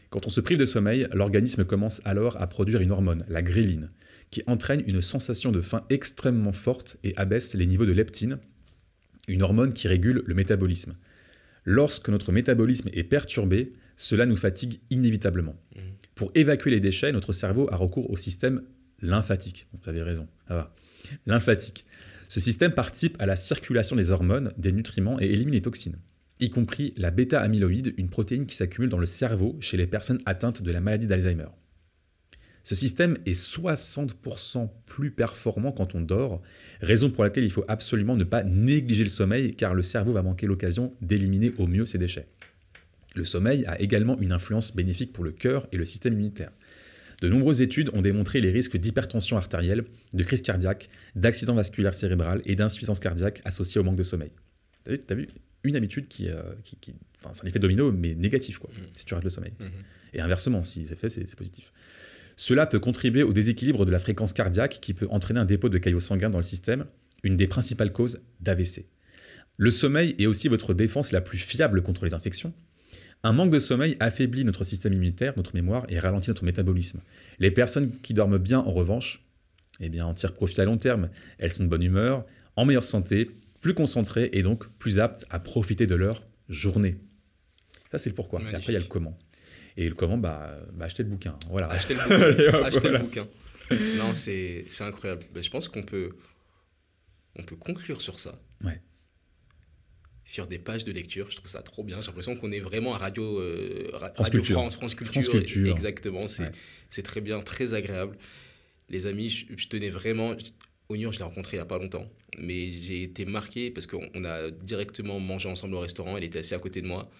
Quand on se prive de sommeil, l'organisme commence alors à produire une hormone, la gréline, qui entraîne une sensation de faim extrêmement forte et abaisse les niveaux de leptine, une hormone qui régule le métabolisme. Lorsque notre métabolisme est perturbé, cela nous fatigue inévitablement. Mmh. Pour évacuer les déchets, notre cerveau a recours au système lymphatique. Vous avez raison, ça va. Lymphatique, ce système participe à la circulation des hormones, des nutriments et élimine les toxines, y compris la bêta-amyloïde, une protéine qui s'accumule dans le cerveau chez les personnes atteintes de la maladie d'Alzheimer. Ce système est 60% plus performant quand on dort, raison pour laquelle il faut absolument ne pas négliger le sommeil car le cerveau va manquer l'occasion d'éliminer au mieux ses déchets. Le sommeil a également une influence bénéfique pour le cœur et le système immunitaire. De nombreuses études ont démontré les risques d'hypertension artérielle, de crise cardiaque, d'accident vasculaire cérébral et d'insuffisance cardiaque associée au manque de sommeil. T'as vu, as vu une habitude euh, qui, enfin, c'est un effet domino, mais négatif, quoi, mmh. si tu rates le sommeil. Mmh. Et inversement, si c'est fait, c'est positif. Cela peut contribuer au déséquilibre de la fréquence cardiaque qui peut entraîner un dépôt de caillots sanguins dans le système, une des principales causes d'AVC. Le sommeil est aussi votre défense la plus fiable contre les infections, un manque de sommeil affaiblit notre système immunitaire, notre mémoire et ralentit notre métabolisme. Les personnes qui dorment bien, en revanche, eh bien, en tirent profit à long terme. Elles sont de bonne humeur, en meilleure santé, plus concentrées et donc plus aptes à profiter de leur journée. Ça, c'est le pourquoi. Et après, il y a le comment. Et le comment, bah, bah acheter le bouquin. Hein, voilà. Acheter le bouquin. Non, c'est incroyable. je pense qu'on peut, on peut conclure sur ça. Ouais sur des pages de lecture. Je trouve ça trop bien. J'ai l'impression qu'on est vraiment à Radio, euh, France, Culture. France, Culture. Exactement. C'est très bien, très agréable. Les amis, je, tenais vraiment. Ognur je l'ai rencontré il n'y a pas longtemps, mais j'ai été marqué parce qu'on a directement mangé ensemble au restaurant. Elle était assise à côté de moi.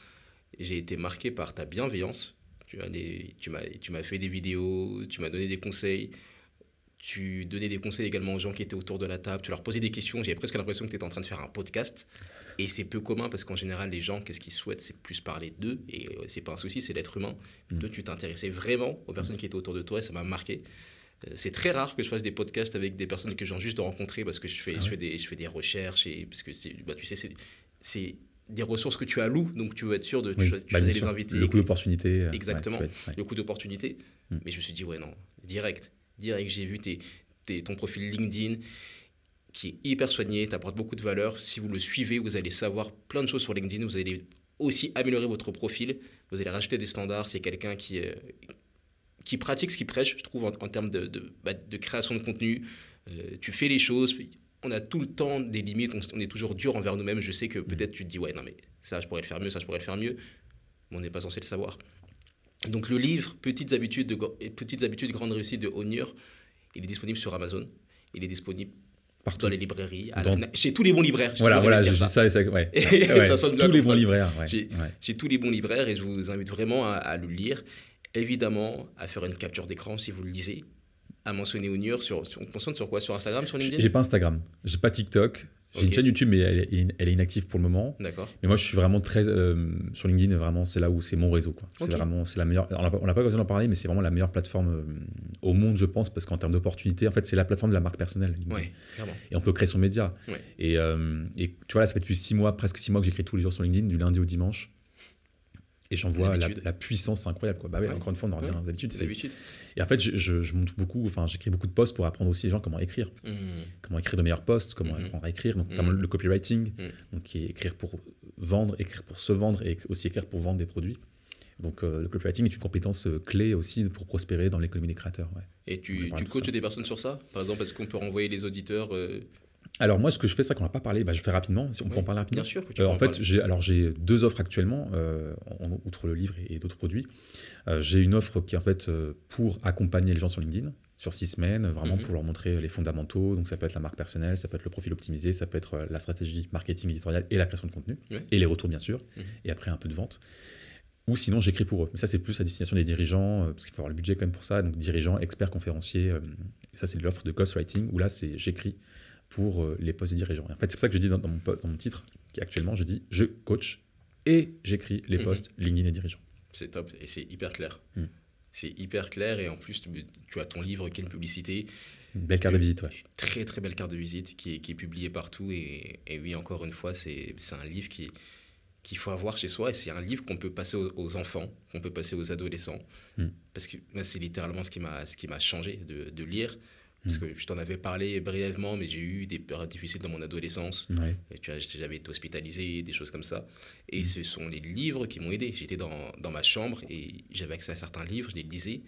J'ai été marqué par ta bienveillance. Tu, as tu m'as fait des vidéos, tu m'as donné des conseils tu donnais des conseils également aux gens qui étaient autour de la table, tu leur posais des questions, J'ai presque l'impression que tu étais en train de faire un podcast. Et c'est peu commun parce qu'en général, les gens, qu'est-ce qu'ils souhaitent C'est plus parler d'eux, et c'est pas un souci, c'est l'être humain. Mm. tu t'intéressais vraiment aux personnes qui étaient autour de toi, et ça m'a marqué. Euh, c'est très rare que je fasse des podcasts avec des personnes que j'ai juste de rencontrer parce que je fais, ah je des, recherches, et parce que bah, tu sais, c'est des ressources que tu alloues, donc tu veux être sûr de tu bah, les invités. Le coup d'opportunité. Euh, Exactement, le coup d'opportunité. Mm. Mais je me suis dit, ouais, non, direct. Dire que J'ai vu ton profil LinkedIn qui est hyper soigné, t'apporte beaucoup de valeur. Si vous le suivez, vous allez savoir plein de choses sur LinkedIn. Vous allez aussi améliorer votre profil. Vous allez rajouter des standards. C'est quelqu'un qui, euh, qui pratique ce qu'il prêche, je trouve, en, termes de, bah, de, création de contenu. Euh, tu fais les choses. On a tout le temps des limites. On, on est toujours dur envers nous-mêmes. Je sais que peut-être tu te dis, ouais, non, mais ça, je pourrais le faire mieux, ça, je pourrais le faire mieux. Mais on n'est pas censé le savoir. Donc le livre Petites habitudes, de, Petites habitudes grandes réussites de Honor, il est disponible sur Amazon, il est disponible Partout. dans les librairies, chez tous les bons libraires. Voilà, voilà, je ça. ça, tous les bons libraires. Chez, tous les bons libraires et je vous invite vraiment à, le lire. Évidemment, à faire une capture d'écran si vous le lisez, à mentionner Honor sur, on se concentre sur quoi Sur Instagram, sur LinkedIn J'ai pas Instagram, j'ai pas TikTok, j'ai une chaîne YouTube, mais elle est, inactive pour le moment. D'accord. Mais moi, je suis vraiment très euh, sur LinkedIn. Vraiment, c'est là où c'est mon réseau. Quoi. C'est vraiment, c'est la meilleure. On n'a pas besoin d'en parler, mais c'est vraiment la meilleure plateforme euh, au monde, je pense, parce qu'en termes d'opportunités, en fait, c'est la plateforme de la marque personnelle. clairement. et on peut créer son média. Et, euh, et, tu vois, là, ça fait depuis six mois, presque six mois que j'écris tous les jours sur LinkedIn, du lundi au dimanche. Et j'en vois la, puissance incroyable. Quoi. Bah ah Encore une fois, on en revient d'habitude. Et en fait, je, je, beaucoup, enfin, j'écris beaucoup de posts pour apprendre aussi les gens comment écrire. Mmh. Comment écrire de meilleurs posts, comment mmh. apprendre à écrire, donc, mmh. notamment le copywriting, donc, qui est écrire pour vendre, écrire pour se vendre et aussi écrire pour vendre des produits. Donc euh, le copywriting est une compétence euh, clé aussi pour prospérer dans l'économie des créateurs. Et tu, coaches des personnes sur ça Par exemple, est-ce qu'on peut renvoyer les auditeurs euh, alors moi, ce que je fais, ça qu'on n'a pas parlé, bah, je fais rapidement. Si on peut en parler rapidement. Bien sûr. Euh, en, fait, alors j'ai deux offres actuellement, euh, outre le livre et, d'autres produits. Euh, j'ai une offre qui est en fait pour accompagner les gens sur LinkedIn sur six semaines, vraiment mhm. pour leur montrer les fondamentaux. Donc ça peut être la marque personnelle, ça peut être le profil optimisé, ça peut être la stratégie marketing éditoriale et la création de contenu et les retours bien sûr. Mhm. Et après un peu de vente. Ou sinon, j'écris pour eux. Mais ça, c'est plus à destination des dirigeants, parce qu'il faut avoir le budget quand même pour ça. Donc, dirigeants, experts, conférenciers. ça, c'est l'offre de ghostwriting, où là, c'est j'écris pour euh, les postes de dirigeants. en fait, c'est pour ça que je dis dans, mon, dans mon, titre, qui actuellement, je dis je coach et j'écris les mhm. postes LinkedIn et dirigeants. C'est top et c'est hyper clair. Mm. C'est hyper clair et en plus, tu, as ton livre qui est une publicité. belle carte de visite, ouais. Très, très belle carte de visite qui est, publiée partout. Et, et, oui, encore une fois, c'est un livre qui qu'il faut avoir chez soi et c'est un livre qu'on peut passer aux, enfants, qu'on peut passer aux adolescents. Mm. Parce que c'est littéralement ce qui m'a changé de lire parce hmm. que je t'en avais parlé brièvement, mais j'ai eu des périodes difficiles dans mon adolescence. tu vois, j'avais été hospitalisé, des choses comme ça. Et hmm. ce sont les livres qui m'ont aidé. J'étais dans, dans, ma chambre et j'avais accès à certains livres, je les lisais.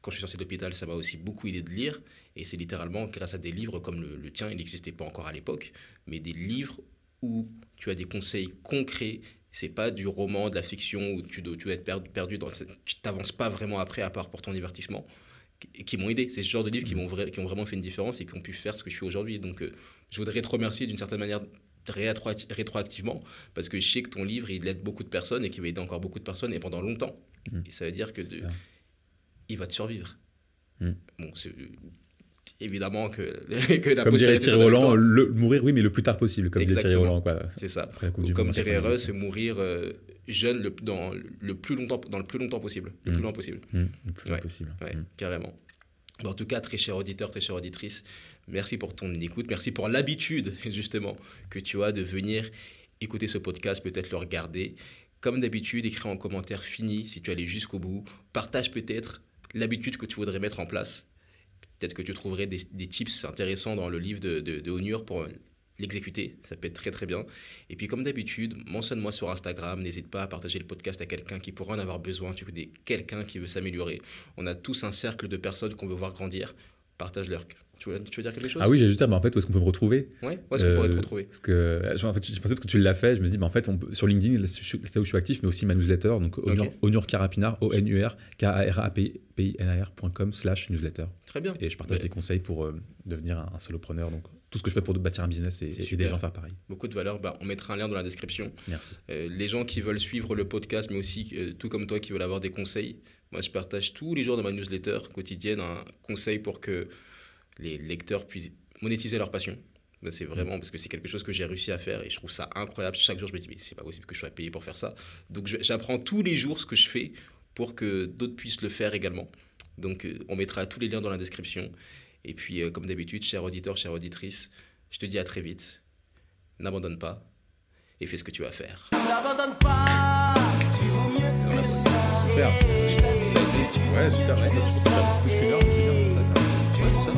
Quand je suis sorti de l'hôpital, ça m'a aussi beaucoup aidé de lire. Et c'est littéralement grâce à des livres comme le, le tien, il n'existait pas encore à l'époque, mais des livres où tu as des conseils concrets c'est pas du roman, de la fiction où tu dois, tu être perdu, perdu dans tu t'avances pas vraiment après à part pour ton divertissement qui m'ont aidé. C'est ce genre de livres qui m'ont qui ont vraiment fait une différence et qui ont pu faire ce que je suis aujourd'hui. Donc, euh, je voudrais te remercier d'une certaine manière rétroactivement parce que je sais que ton livre, il aide beaucoup de personnes et qu'il va aider encore beaucoup de personnes et pendant longtemps. Mm. Et ça veut dire que il va te survivre. Mm. Bon, euh, évidemment que, que la comme dirait Thierry Roland, le, mourir oui mais le plus tard possible comme dirait Thierry Roland quoi. C'est ça. comme dirait Heureux, mourir euh, jeune le, dans, le plus longtemps, dans le plus longtemps possible. Le mm. plus loin possible. Mm. Le plus loin possible. Mm. carrément. en tout cas, très cher auditeur, très chère auditrice, merci pour ton écoute, merci pour l'habitude, justement, que tu as de venir écouter ce podcast, peut-être le regarder. Comme d'habitude, écris en commentaire fini si tu allé jusqu'au bout. Partage peut-être l'habitude que tu voudrais mettre en place. Peut-être que tu trouverais des, des tips intéressants dans le livre de, de, de pour l'exécuter, ça peut être très très bien. Et puis comme d'habitude, mentionne-moi sur Instagram, n'hésite pas à partager le podcast à quelqu'un qui pourrait en avoir besoin, tu connais quelqu'un qui veut s'améliorer. On a tous un cercle de personnes qu'on veut voir grandir, partage-leur. Tu veux, dire quelque chose Ah oui, j'ai juste dire, en fait, où est-ce qu'on peut me retrouver Ouais, où est-ce qu'on pourrait te euh, retrouver Parce que euh, je, en fait, pensais que tu l'as fait, je me disais, mais en fait, sur LinkedIn, c'est là où je suis actif, mais aussi ma newsletter, donc okay. Onur u r k a r a p n slash newsletter. Très bien. Et je partage bah, des conseils pour euh, devenir un, un solopreneur, donc tout ce que je fais pour bâtir un business et, et des gens faire pareil. Beaucoup de valeur. Bah, on mettra un lien dans la description. Merci. Euh, les gens qui veulent suivre le podcast, mais aussi euh, tout comme toi qui veulent avoir des conseils, moi je partage tous les jours dans ma newsletter quotidienne un conseil pour que les lecteurs puissent monétiser leur passion. c'est vraiment mm. parce que c'est quelque chose que j'ai réussi à faire et je trouve ça incroyable. Chaque jour je me dis mais c'est pas possible que je sois payé pour faire ça. Donc j'apprends tous les jours ce que je fais pour que d'autres puissent le faire également. Donc euh, on mettra tous les liens dans la description. Et puis, euh, comme d'habitude, cher auditeur, chère auditrice, je te dis à très vite. N'abandonne pas et fais ce que tu vas faire. N'abandonne pas, tu vaux mieux que ouais, ça. Super. Ouais, super. Ouais, super. Plus qu'une heure, c'est bien. ouais, c'est ça.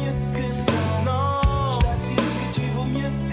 Non, je t'assure que tu vaux mieux